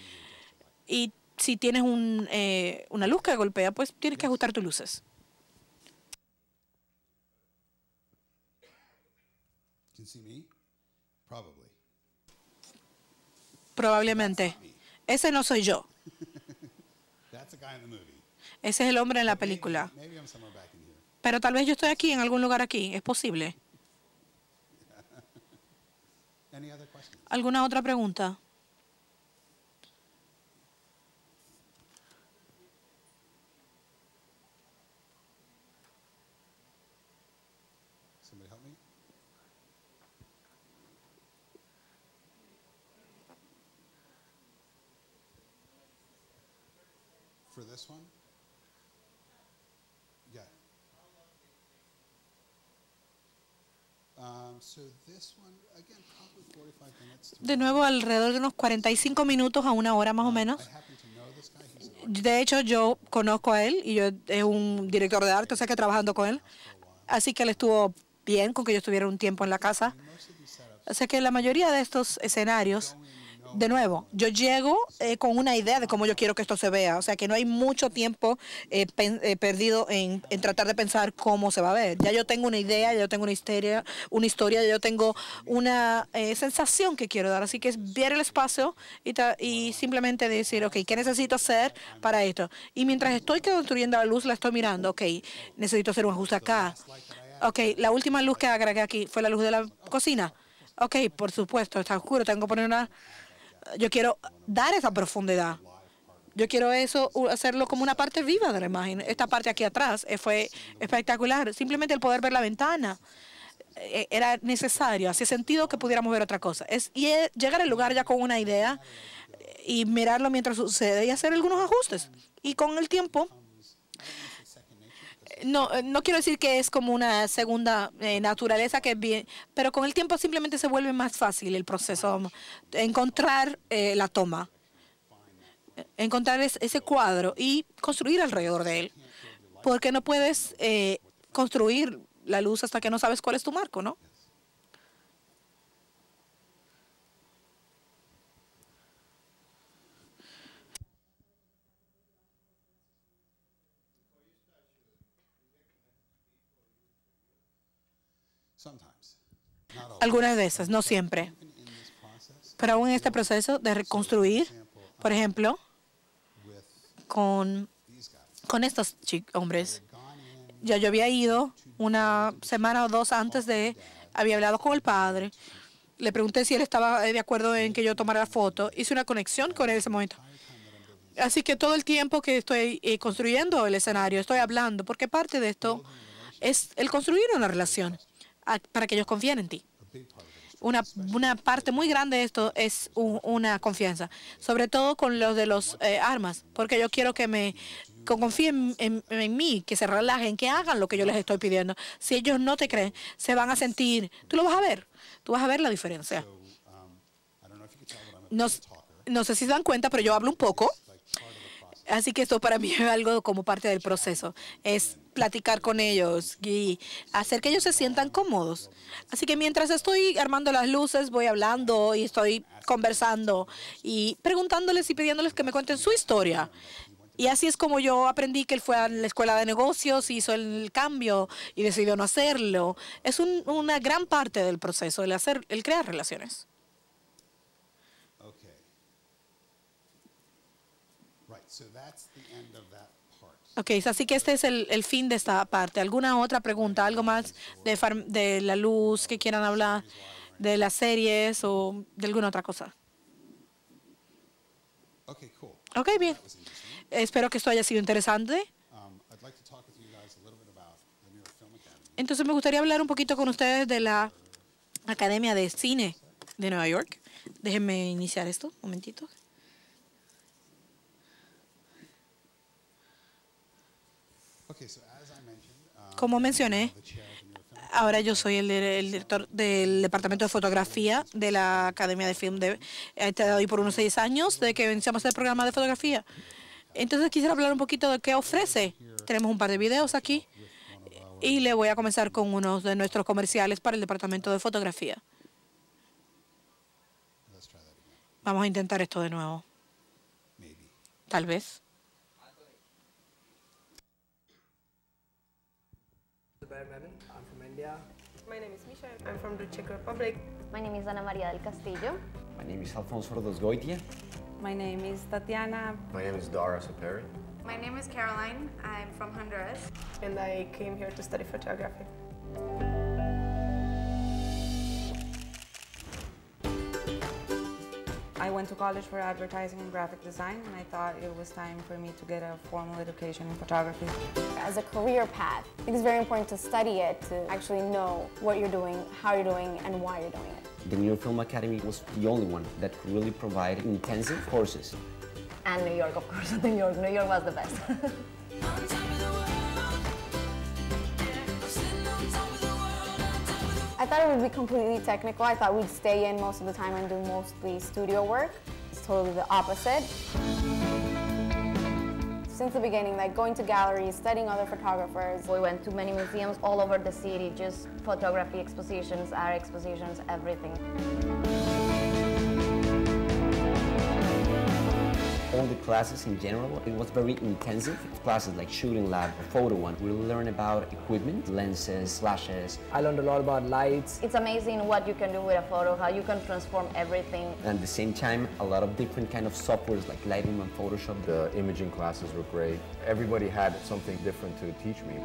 Y si tienes eh, una luz que golpea, pues tienes que ajustar tus luces. Probablemente. Ese no soy yo. Ese es el hombre en la película. Pero tal vez yo estoy aquí, en algún lugar aquí. Es posible. ¿Alguna otra pregunta? Um, de nuevo, alrededor de unos 45 minutos a una hora más o um, menos. De hecho, yo conozco a él y yo es un director de arte, o sea que trabajando con él. Así que él estuvo bien con que yo estuviera un tiempo en la casa. O sea que la mayoría de estos escenarios de nuevo, yo llego eh, con una idea de cómo yo quiero que esto se vea. O sea, que no hay mucho tiempo eh, eh, perdido en, tratar de pensar cómo se va a ver. Ya yo tengo una idea, ya yo tengo una historia, una historia ya yo tengo una sensación que quiero dar. Así que es ver el espacio y, y simplemente decir, ok, ¿qué necesito hacer para esto? Y mientras estoy construyendo la luz, la estoy mirando, ok, necesito hacer un ajuste acá. Ok, la última luz que agregué aquí fue la luz de la cocina. Ok, por supuesto, está oscuro, tengo que poner una yo quiero dar esa profundidad. Yo quiero eso, hacerlo como una parte viva de la imagen. Esta parte aquí atrás eh, fue espectacular. Simplemente el poder ver la ventana eh, eh, era necesario, hacía sentido que pudiéramos ver otra cosa. Es, y llegar al lugar ya con una idea y mirarlo mientras sucede y hacer algunos ajustes. Y con el tiempo no, eh, no quiero decir que es como una segunda eh, naturaleza que bien, pero con el tiempo simplemente se vuelve más fácil el proceso, encontrar eh, la toma, encontrar ese cuadro y construir alrededor de él, porque no puedes construir la luz hasta que no sabes cuál es tu marco, ¿no? algunas de esas, no siempre. Pero aún en este proceso de reconstruir, por ejemplo, con, con estos hombres. Ya yo había ido una semana o dos antes de, había hablado con el padre. Le pregunté si él estaba eh, de acuerdo en que yo tomara la foto. Hice una conexión con él en ese momento. Así que todo el tiempo que estoy eh, construyendo el escenario, estoy hablando, porque parte de esto es el construir una relación para que ellos confíen en ti. Una, una, parte muy grande de esto es una confianza, sobre todo con los de los eh, armas, porque yo quiero que me confíen en, mí, que se relajen, que hagan lo que yo les estoy pidiendo. Si ellos no te creen, se van a sentir, tú lo vas a ver, tú vas a ver la diferencia. Um, no sé si se dan cuenta, pero yo hablo un poco. Así que esto para mí es algo como parte del proceso. Es platicar con ellos y hacer que ellos se sientan cómodos. Así que mientras estoy armando las luces, voy hablando y estoy conversando y preguntándoles y pidiéndoles que me cuenten su historia. Y así es como yo aprendí que él fue a la escuela de negocios, hizo el cambio y decidió no hacerlo. Es una gran parte del proceso, el, hacer, el crear relaciones. Ok, así que este es el, el, fin de esta parte. ¿Alguna otra pregunta? ¿Algo más de, de la luz que quieran hablar? ¿De las series o de alguna otra cosa? Ok, bien. Espero que esto haya sido interesante. Entonces me gustaría hablar un poquito con ustedes de la Academia de Cine de Nueva York. Déjenme iniciar esto, un momentito. Ah, um, Como mencioné, ahora yo soy el, director del departamento de fotografía de la Academia de Film de hoy eh, por unos seis años de que iniciamos el programa de fotografía. Entonces quisiera hablar un poquito de qué ofrece. Tenemos un par de videos aquí y le voy a comenzar con unos de nuestros comerciales para el departamento de fotografía. Vamos a intentar esto de nuevo. Tal vez. I'm from the Czech Republic. My name is Ana Maria del Castillo. My name is Alfonso Goitia. My name is Tatiana. My name is Dara Saperi. My name is Caroline. I'm from Honduras. And I came here to study photography. I went to college for advertising and graphic design and I thought it was time for me to get a formal education in photography. As a career path, I think it's very important to study it, to actually know what you're doing, how you're doing, and why you're doing it. The New York Film Academy was the only one that could really provide intensive courses. And New York, of course, New York. New York was the best. thought it would be completely technical. I thought we'd stay in most of the time and do mostly studio work. It's totally the opposite. Since the beginning, like going to galleries, studying other photographers. We went to many museums all over the city, just photography expositions, art expositions, everything. all the classes in general. It was very intensive. Classes like shooting lab, photo one. We learn about equipment, lenses, flashes. I learned a lot about lights. It's amazing what you can do with a photo, how you can transform everything. And at the same time, a lot of different kind of softwares like Lightroom and Photoshop. The imaging classes were great. Everybody had something different to teach me.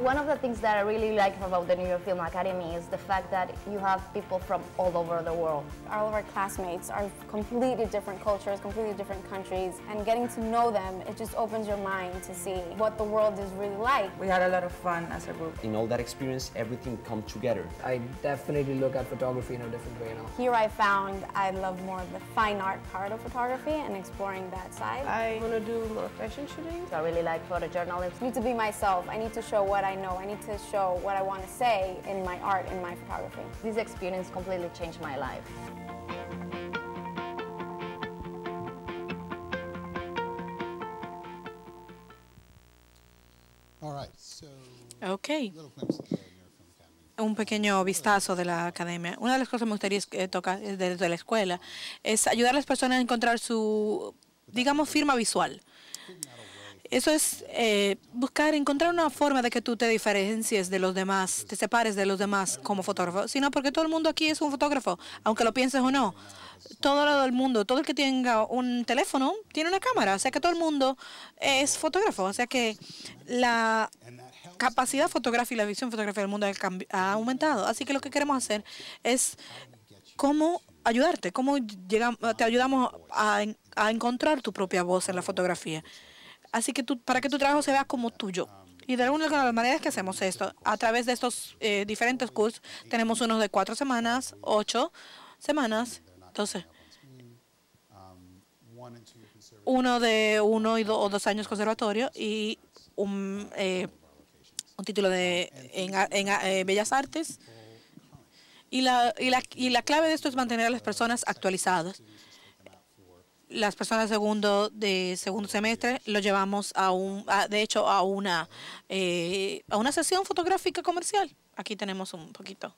one of the things that I really like about the New York Film Academy is the fact that you have people from all over the world. All of our classmates are completely different cultures, completely different countries, and getting to know them, it just opens your mind to see what the world is really like. We had a lot of fun as a group. In all that experience, everything comes together. I definitely look at photography in a different way now. Here I found I love more the fine art part of photography and exploring that side. I want to do more fashion shooting. I really like photojournalism. I need to be myself. I need to show what I know. I need to show what I want to say in my art, in my photography. This experience completely changed my life. All un pequeño vistazo de la academia. Una de las cosas que me gustaría tocar eh, desde la escuela es ayudar a las personas a encontrar su, digamos, firma visual. Eso es eh, buscar, encontrar una forma de que tú te diferencies de los demás, te separes de los demás como fotógrafo, sino porque todo el mundo aquí es un fotógrafo, aunque lo pienses o no. Todo lado del mundo, todo el que tenga un teléfono tiene una cámara, o sea que todo el mundo es fotógrafo, o sea que la capacidad fotográfica y la visión fotográfica del mundo ha aumentado. Así que lo que queremos hacer es cómo ayudarte, cómo te ayudamos a encontrar tu propia voz en la fotografía. Así que tú, para que tu trabajo se vea como tuyo. Y de alguna de las maneras que hacemos esto, a través de estos eh, diferentes cursos, tenemos unos de cuatro semanas, ocho semanas, entonces uno de uno y o dos años conservatorio y un, eh, título de en, eh, bellas artes. Y la, y la, y la clave de esto es mantener a las personas actualizadas las personas de segundo de segundo semestre lo llevamos a un de hecho eh, a una sesión fotográfica comercial aquí tenemos un poquito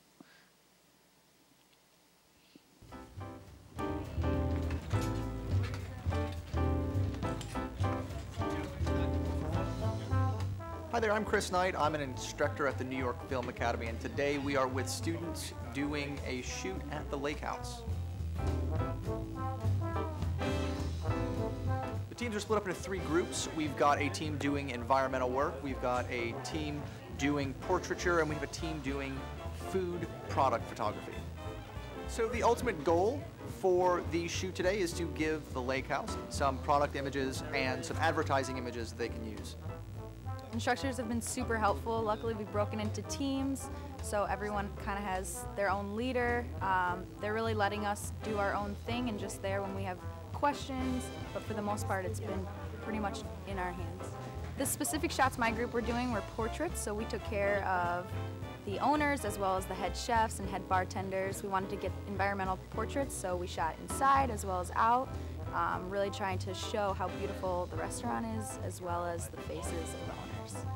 Hi there, I'm Chris Knight. I'm an instructor at the New York Film Academy, and today we are with students doing a shoot at the Lake House. teams are split up into three groups. We've got a team doing environmental work, we've got a team doing portraiture, and we have a team doing food product photography. So the ultimate goal for the shoot today is to give the lake house some product images and some advertising images that they can use. Instructors have been super helpful. Luckily, we've broken into teams, so everyone kind of has their own leader. Um, they're really letting us do our own thing and just there when we have questions, but for the most part it's been pretty much in our hands. The specific shots my group were doing were portraits, so we took care of the owners as well as the head chefs and head bartenders. We wanted to get environmental portraits, so we shot inside as well as out, um, really trying to show how beautiful the restaurant is as well as the faces of the owners.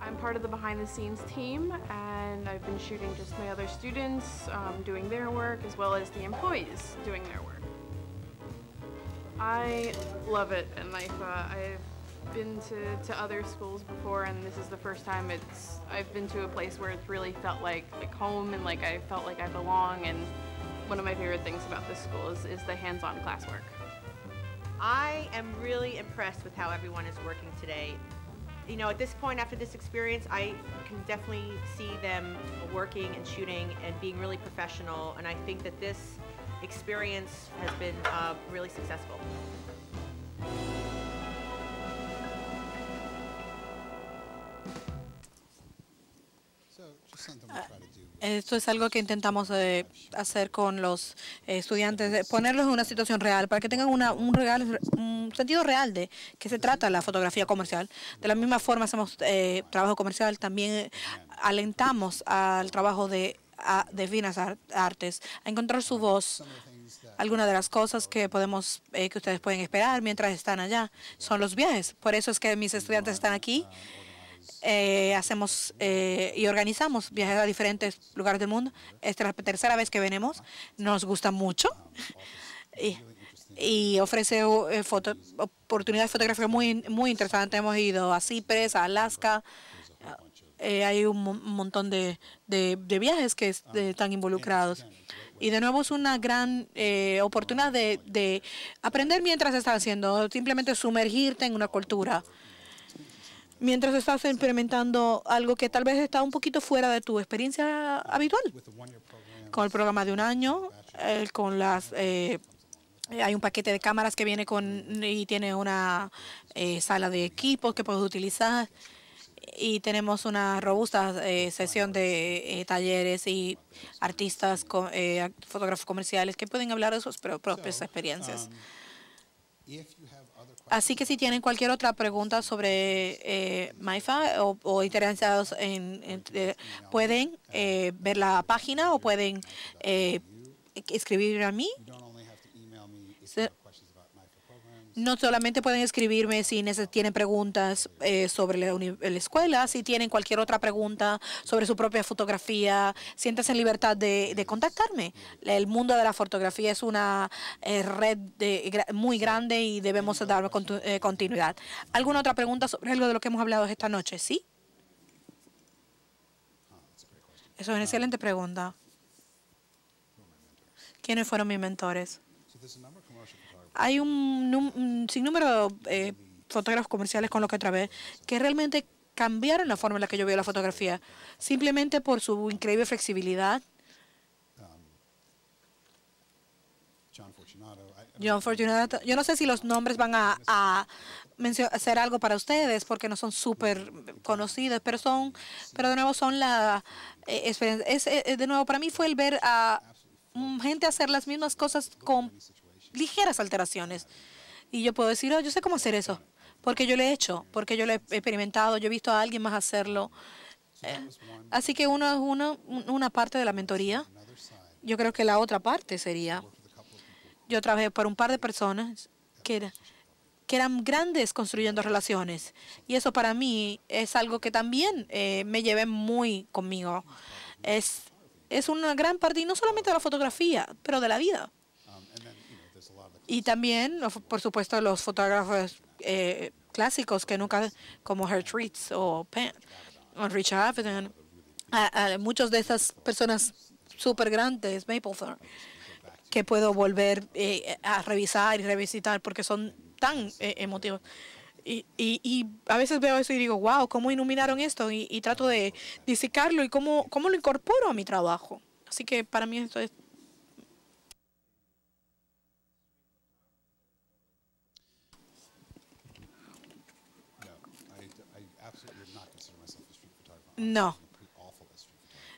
I'm part of the behind the scenes team and I've been shooting just my other students um, doing their work as well as the employees doing their work. I love it at NIFA. Uh, I've been to, to other schools before and this is the first time it's I've been to a place where it's really felt like like home and like I felt like I belong and one of my favorite things about this school is, is the hands-on classwork. I am really impressed with how everyone is working today. You know, at this point, after this experience, I can definitely see them working and shooting and being really professional, and I think that this experience has been uh, really successful. Esto es algo que intentamos eh, hacer con los eh, estudiantes, ponerlos en una situación real para que tengan un, sentido real de qué se trata la fotografía comercial. De la misma forma hacemos eh, trabajo comercial, también alentamos al trabajo de a, divinas artes, a encontrar su voz. Algunas de las cosas que podemos eh, que ustedes pueden esperar mientras están allá son los viajes. Por eso es que mis estudiantes están aquí. Eh, hacemos eh, y organizamos viajes a diferentes lugares del mundo. Esta es la tercera vez que venimos. Nos gusta mucho. Y, ofrece foto, oportunidades fotográficas muy, muy interesantes. Hemos ido a Cipres, a Alaska, eh, hay un, montón de, de, viajes que ah, están involucrados. Y de nuevo es una gran eh, oportunidad de, de, aprender mientras estás haciendo, simplemente sumergirte en una cultura. Mientras estás experimentando algo que tal vez está un poquito fuera de tu experiencia habitual. Con el programa de un año, eh, con las hay un paquete de cámaras que viene con y tiene una sala de equipos que puedes utilizar y tenemos una robusta eh, sesión de eh, talleres y artistas, eh, fotógrafos comerciales que pueden hablar de sus propias experiencias. Um, Así que si tienen cualquier otra pregunta sobre Maifa o, interesados en, pueden ver la página o pueden escribir a mí no solamente pueden escribirme si tienen preguntas eh, sobre la, escuela, si tienen cualquier otra pregunta sobre su propia fotografía, siéntanse en libertad de, contactarme. El mundo de la fotografía es una eh, red muy grande y debemos dar eh, continuidad. ¿Alguna otra pregunta sobre algo de lo que hemos hablado esta noche? ¿Sí? Eso es una ah. excelente pregunta. ¿Quiénes fueron mis mentores? hay un, sinnúmero de eh, fotógrafos comerciales con los que trabajé que realmente cambiaron la forma en la que yo veo la fotografía, simplemente por su increíble flexibilidad. John Fortunato, yo no sé si los nombres van a, a hacer algo para ustedes porque no son súper conocidos, pero son, pero de nuevo son la eh, experiencia. Eh, de nuevo, para mí fue el ver a gente hacer las mismas cosas con ligeras alteraciones. Y yo puedo decir, oh, yo sé cómo hacer eso, porque yo lo he hecho, porque yo lo he experimentado, yo he visto a alguien más hacerlo. Eh, así que uno es una parte de la mentoría. Yo creo que la otra parte sería, yo trabajé por un par de personas que, que eran grandes construyendo relaciones. Y eso para mí es algo que también eh, me llevé muy conmigo. Es, es una gran parte, y no solamente de la fotografía, pero de la vida. Y también, por supuesto, los fotógrafos eh, clásicos que nunca, como Hurt Reitz o, Penn, o Richard Avedon, a, muchos de esas personas súper grandes, Maplethorpe, que puedo volver eh, a revisar y revisitar porque son tan eh, emotivos. Y, y, a veces veo eso y digo, wow, ¿cómo iluminaron esto? Y, trato de disecarlo y cómo, cómo lo incorporo a mi trabajo. Así que para mí esto es No.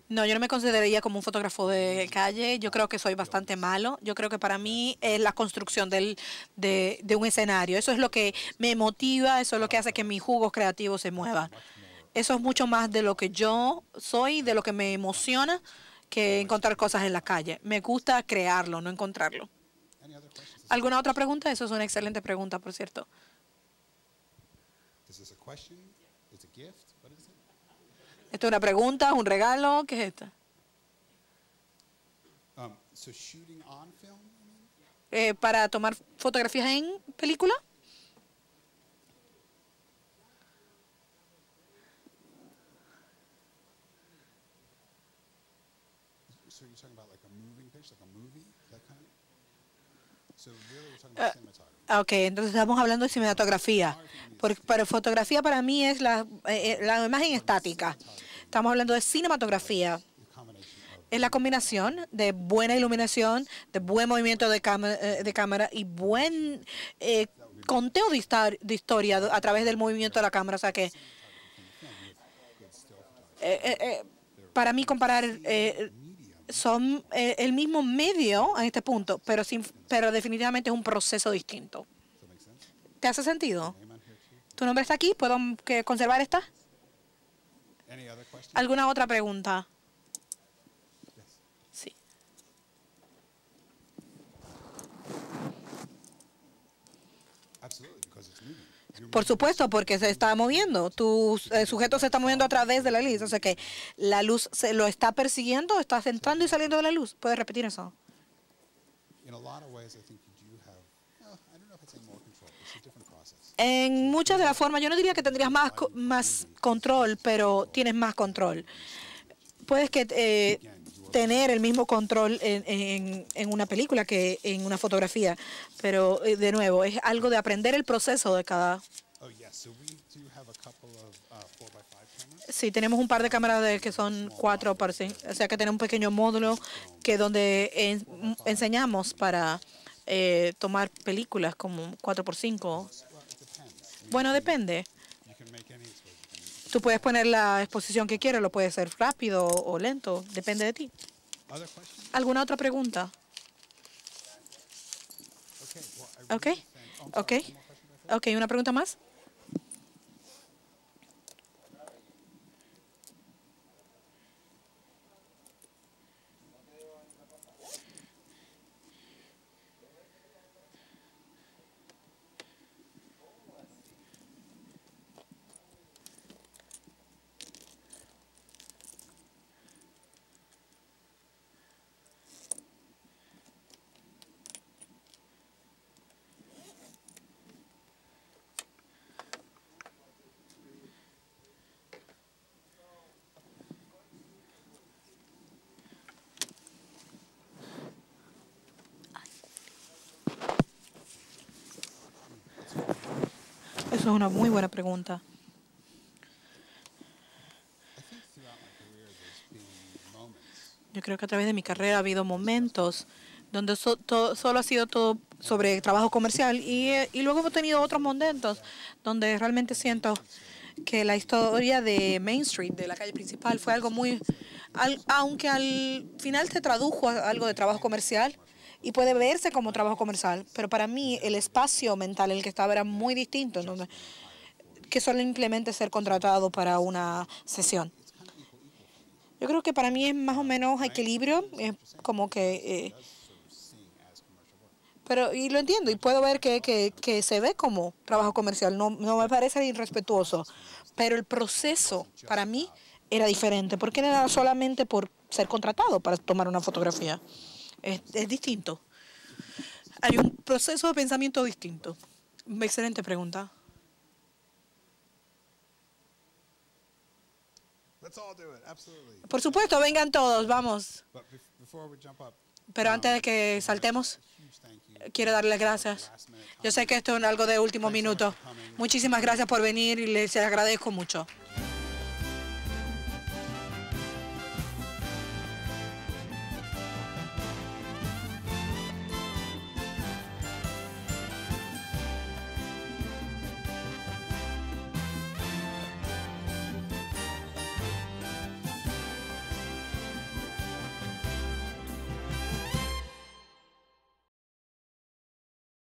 No, yo no me consideraría como un fotógrafo de calle. Yo creo que soy bastante malo. Yo creo que para mí es la construcción del, de, un escenario. Eso es lo que me motiva, eso es lo que hace que mis jugos creativos se muevan. Eso es mucho más de lo que yo soy, de lo que me emociona, que encontrar cosas en la calle. Me gusta crearlo, no encontrarlo. ¿Alguna otra pregunta? Eso es una excelente pregunta, por cierto. ¿Esto es una pregunta, un regalo? ¿Qué es esto? Um, eh, para tomar fotografías en película. Uh, ok, entonces estamos hablando de cinematografía. Porque, pero fotografía para mí es la, eh, la imagen estática. Estamos hablando de cinematografía. Es la combinación de buena iluminación, de buen movimiento de, eh, cámara y buen eh, conteo de, historia a través del movimiento de la cámara. O sea que eh, para mí comparar son el mismo medio en este punto, pero, sin, pero definitivamente es un proceso distinto. ¿Te hace sentido? ¿Tu nombre está aquí? ¿Puedo conservar esta? ¿Alguna otra pregunta? Sí. Por supuesto, porque se está moviendo. Tu eh, sujeto se está moviendo a través de la luz. O sea que la luz se lo está persiguiendo, está entrando y saliendo de la luz. ¿Puedes repetir eso? en muchas de las formas, yo no diría que tendrías más, más control, pero tienes más control. Puedes que eh, tener el mismo control en, una película que en una fotografía, pero eh, de nuevo, es algo de aprender el proceso de cada... Oh, uh, sí, tenemos un par de cámaras que son cuatro por sí. O sea que tenemos un pequeño módulo que donde enseñamos para eh, tomar películas como 4 por 5 bueno, depende. Tú puedes poner la exposición que quieras, lo puedes hacer rápido o lento, depende de ti. ¿Alguna otra pregunta? Ok, ok, ok, una pregunta más. es una muy buena pregunta. Yo creo que a través de mi carrera ha habido momentos donde solo ha sido todo sobre trabajo comercial y, luego he tenido otros momentos donde realmente siento que la historia de Main Street, de la calle principal, fue algo muy, aunque al final se tradujo a algo de trabajo comercial, y puede verse como trabajo comercial, pero para mí el espacio mental en el que estaba era muy distinto, que solo simplemente ser contratado para una sesión. Yo creo que para mí es más o menos equilibrio, es como que... Eh, pero, y lo entiendo, y puedo ver que, que, que se ve como trabajo comercial, no, no me parece irrespetuoso, pero el proceso para mí era diferente, porque no era solamente por ser contratado para tomar una fotografía es, distinto. Hay un proceso de pensamiento distinto. Excelente pregunta. Por supuesto, vengan todos, vamos. Pero antes de um, que saltemos, quiero darles gracias. Yo sé que esto es algo de último minuto. Muchísimas gracias por venir y les agradezco mucho.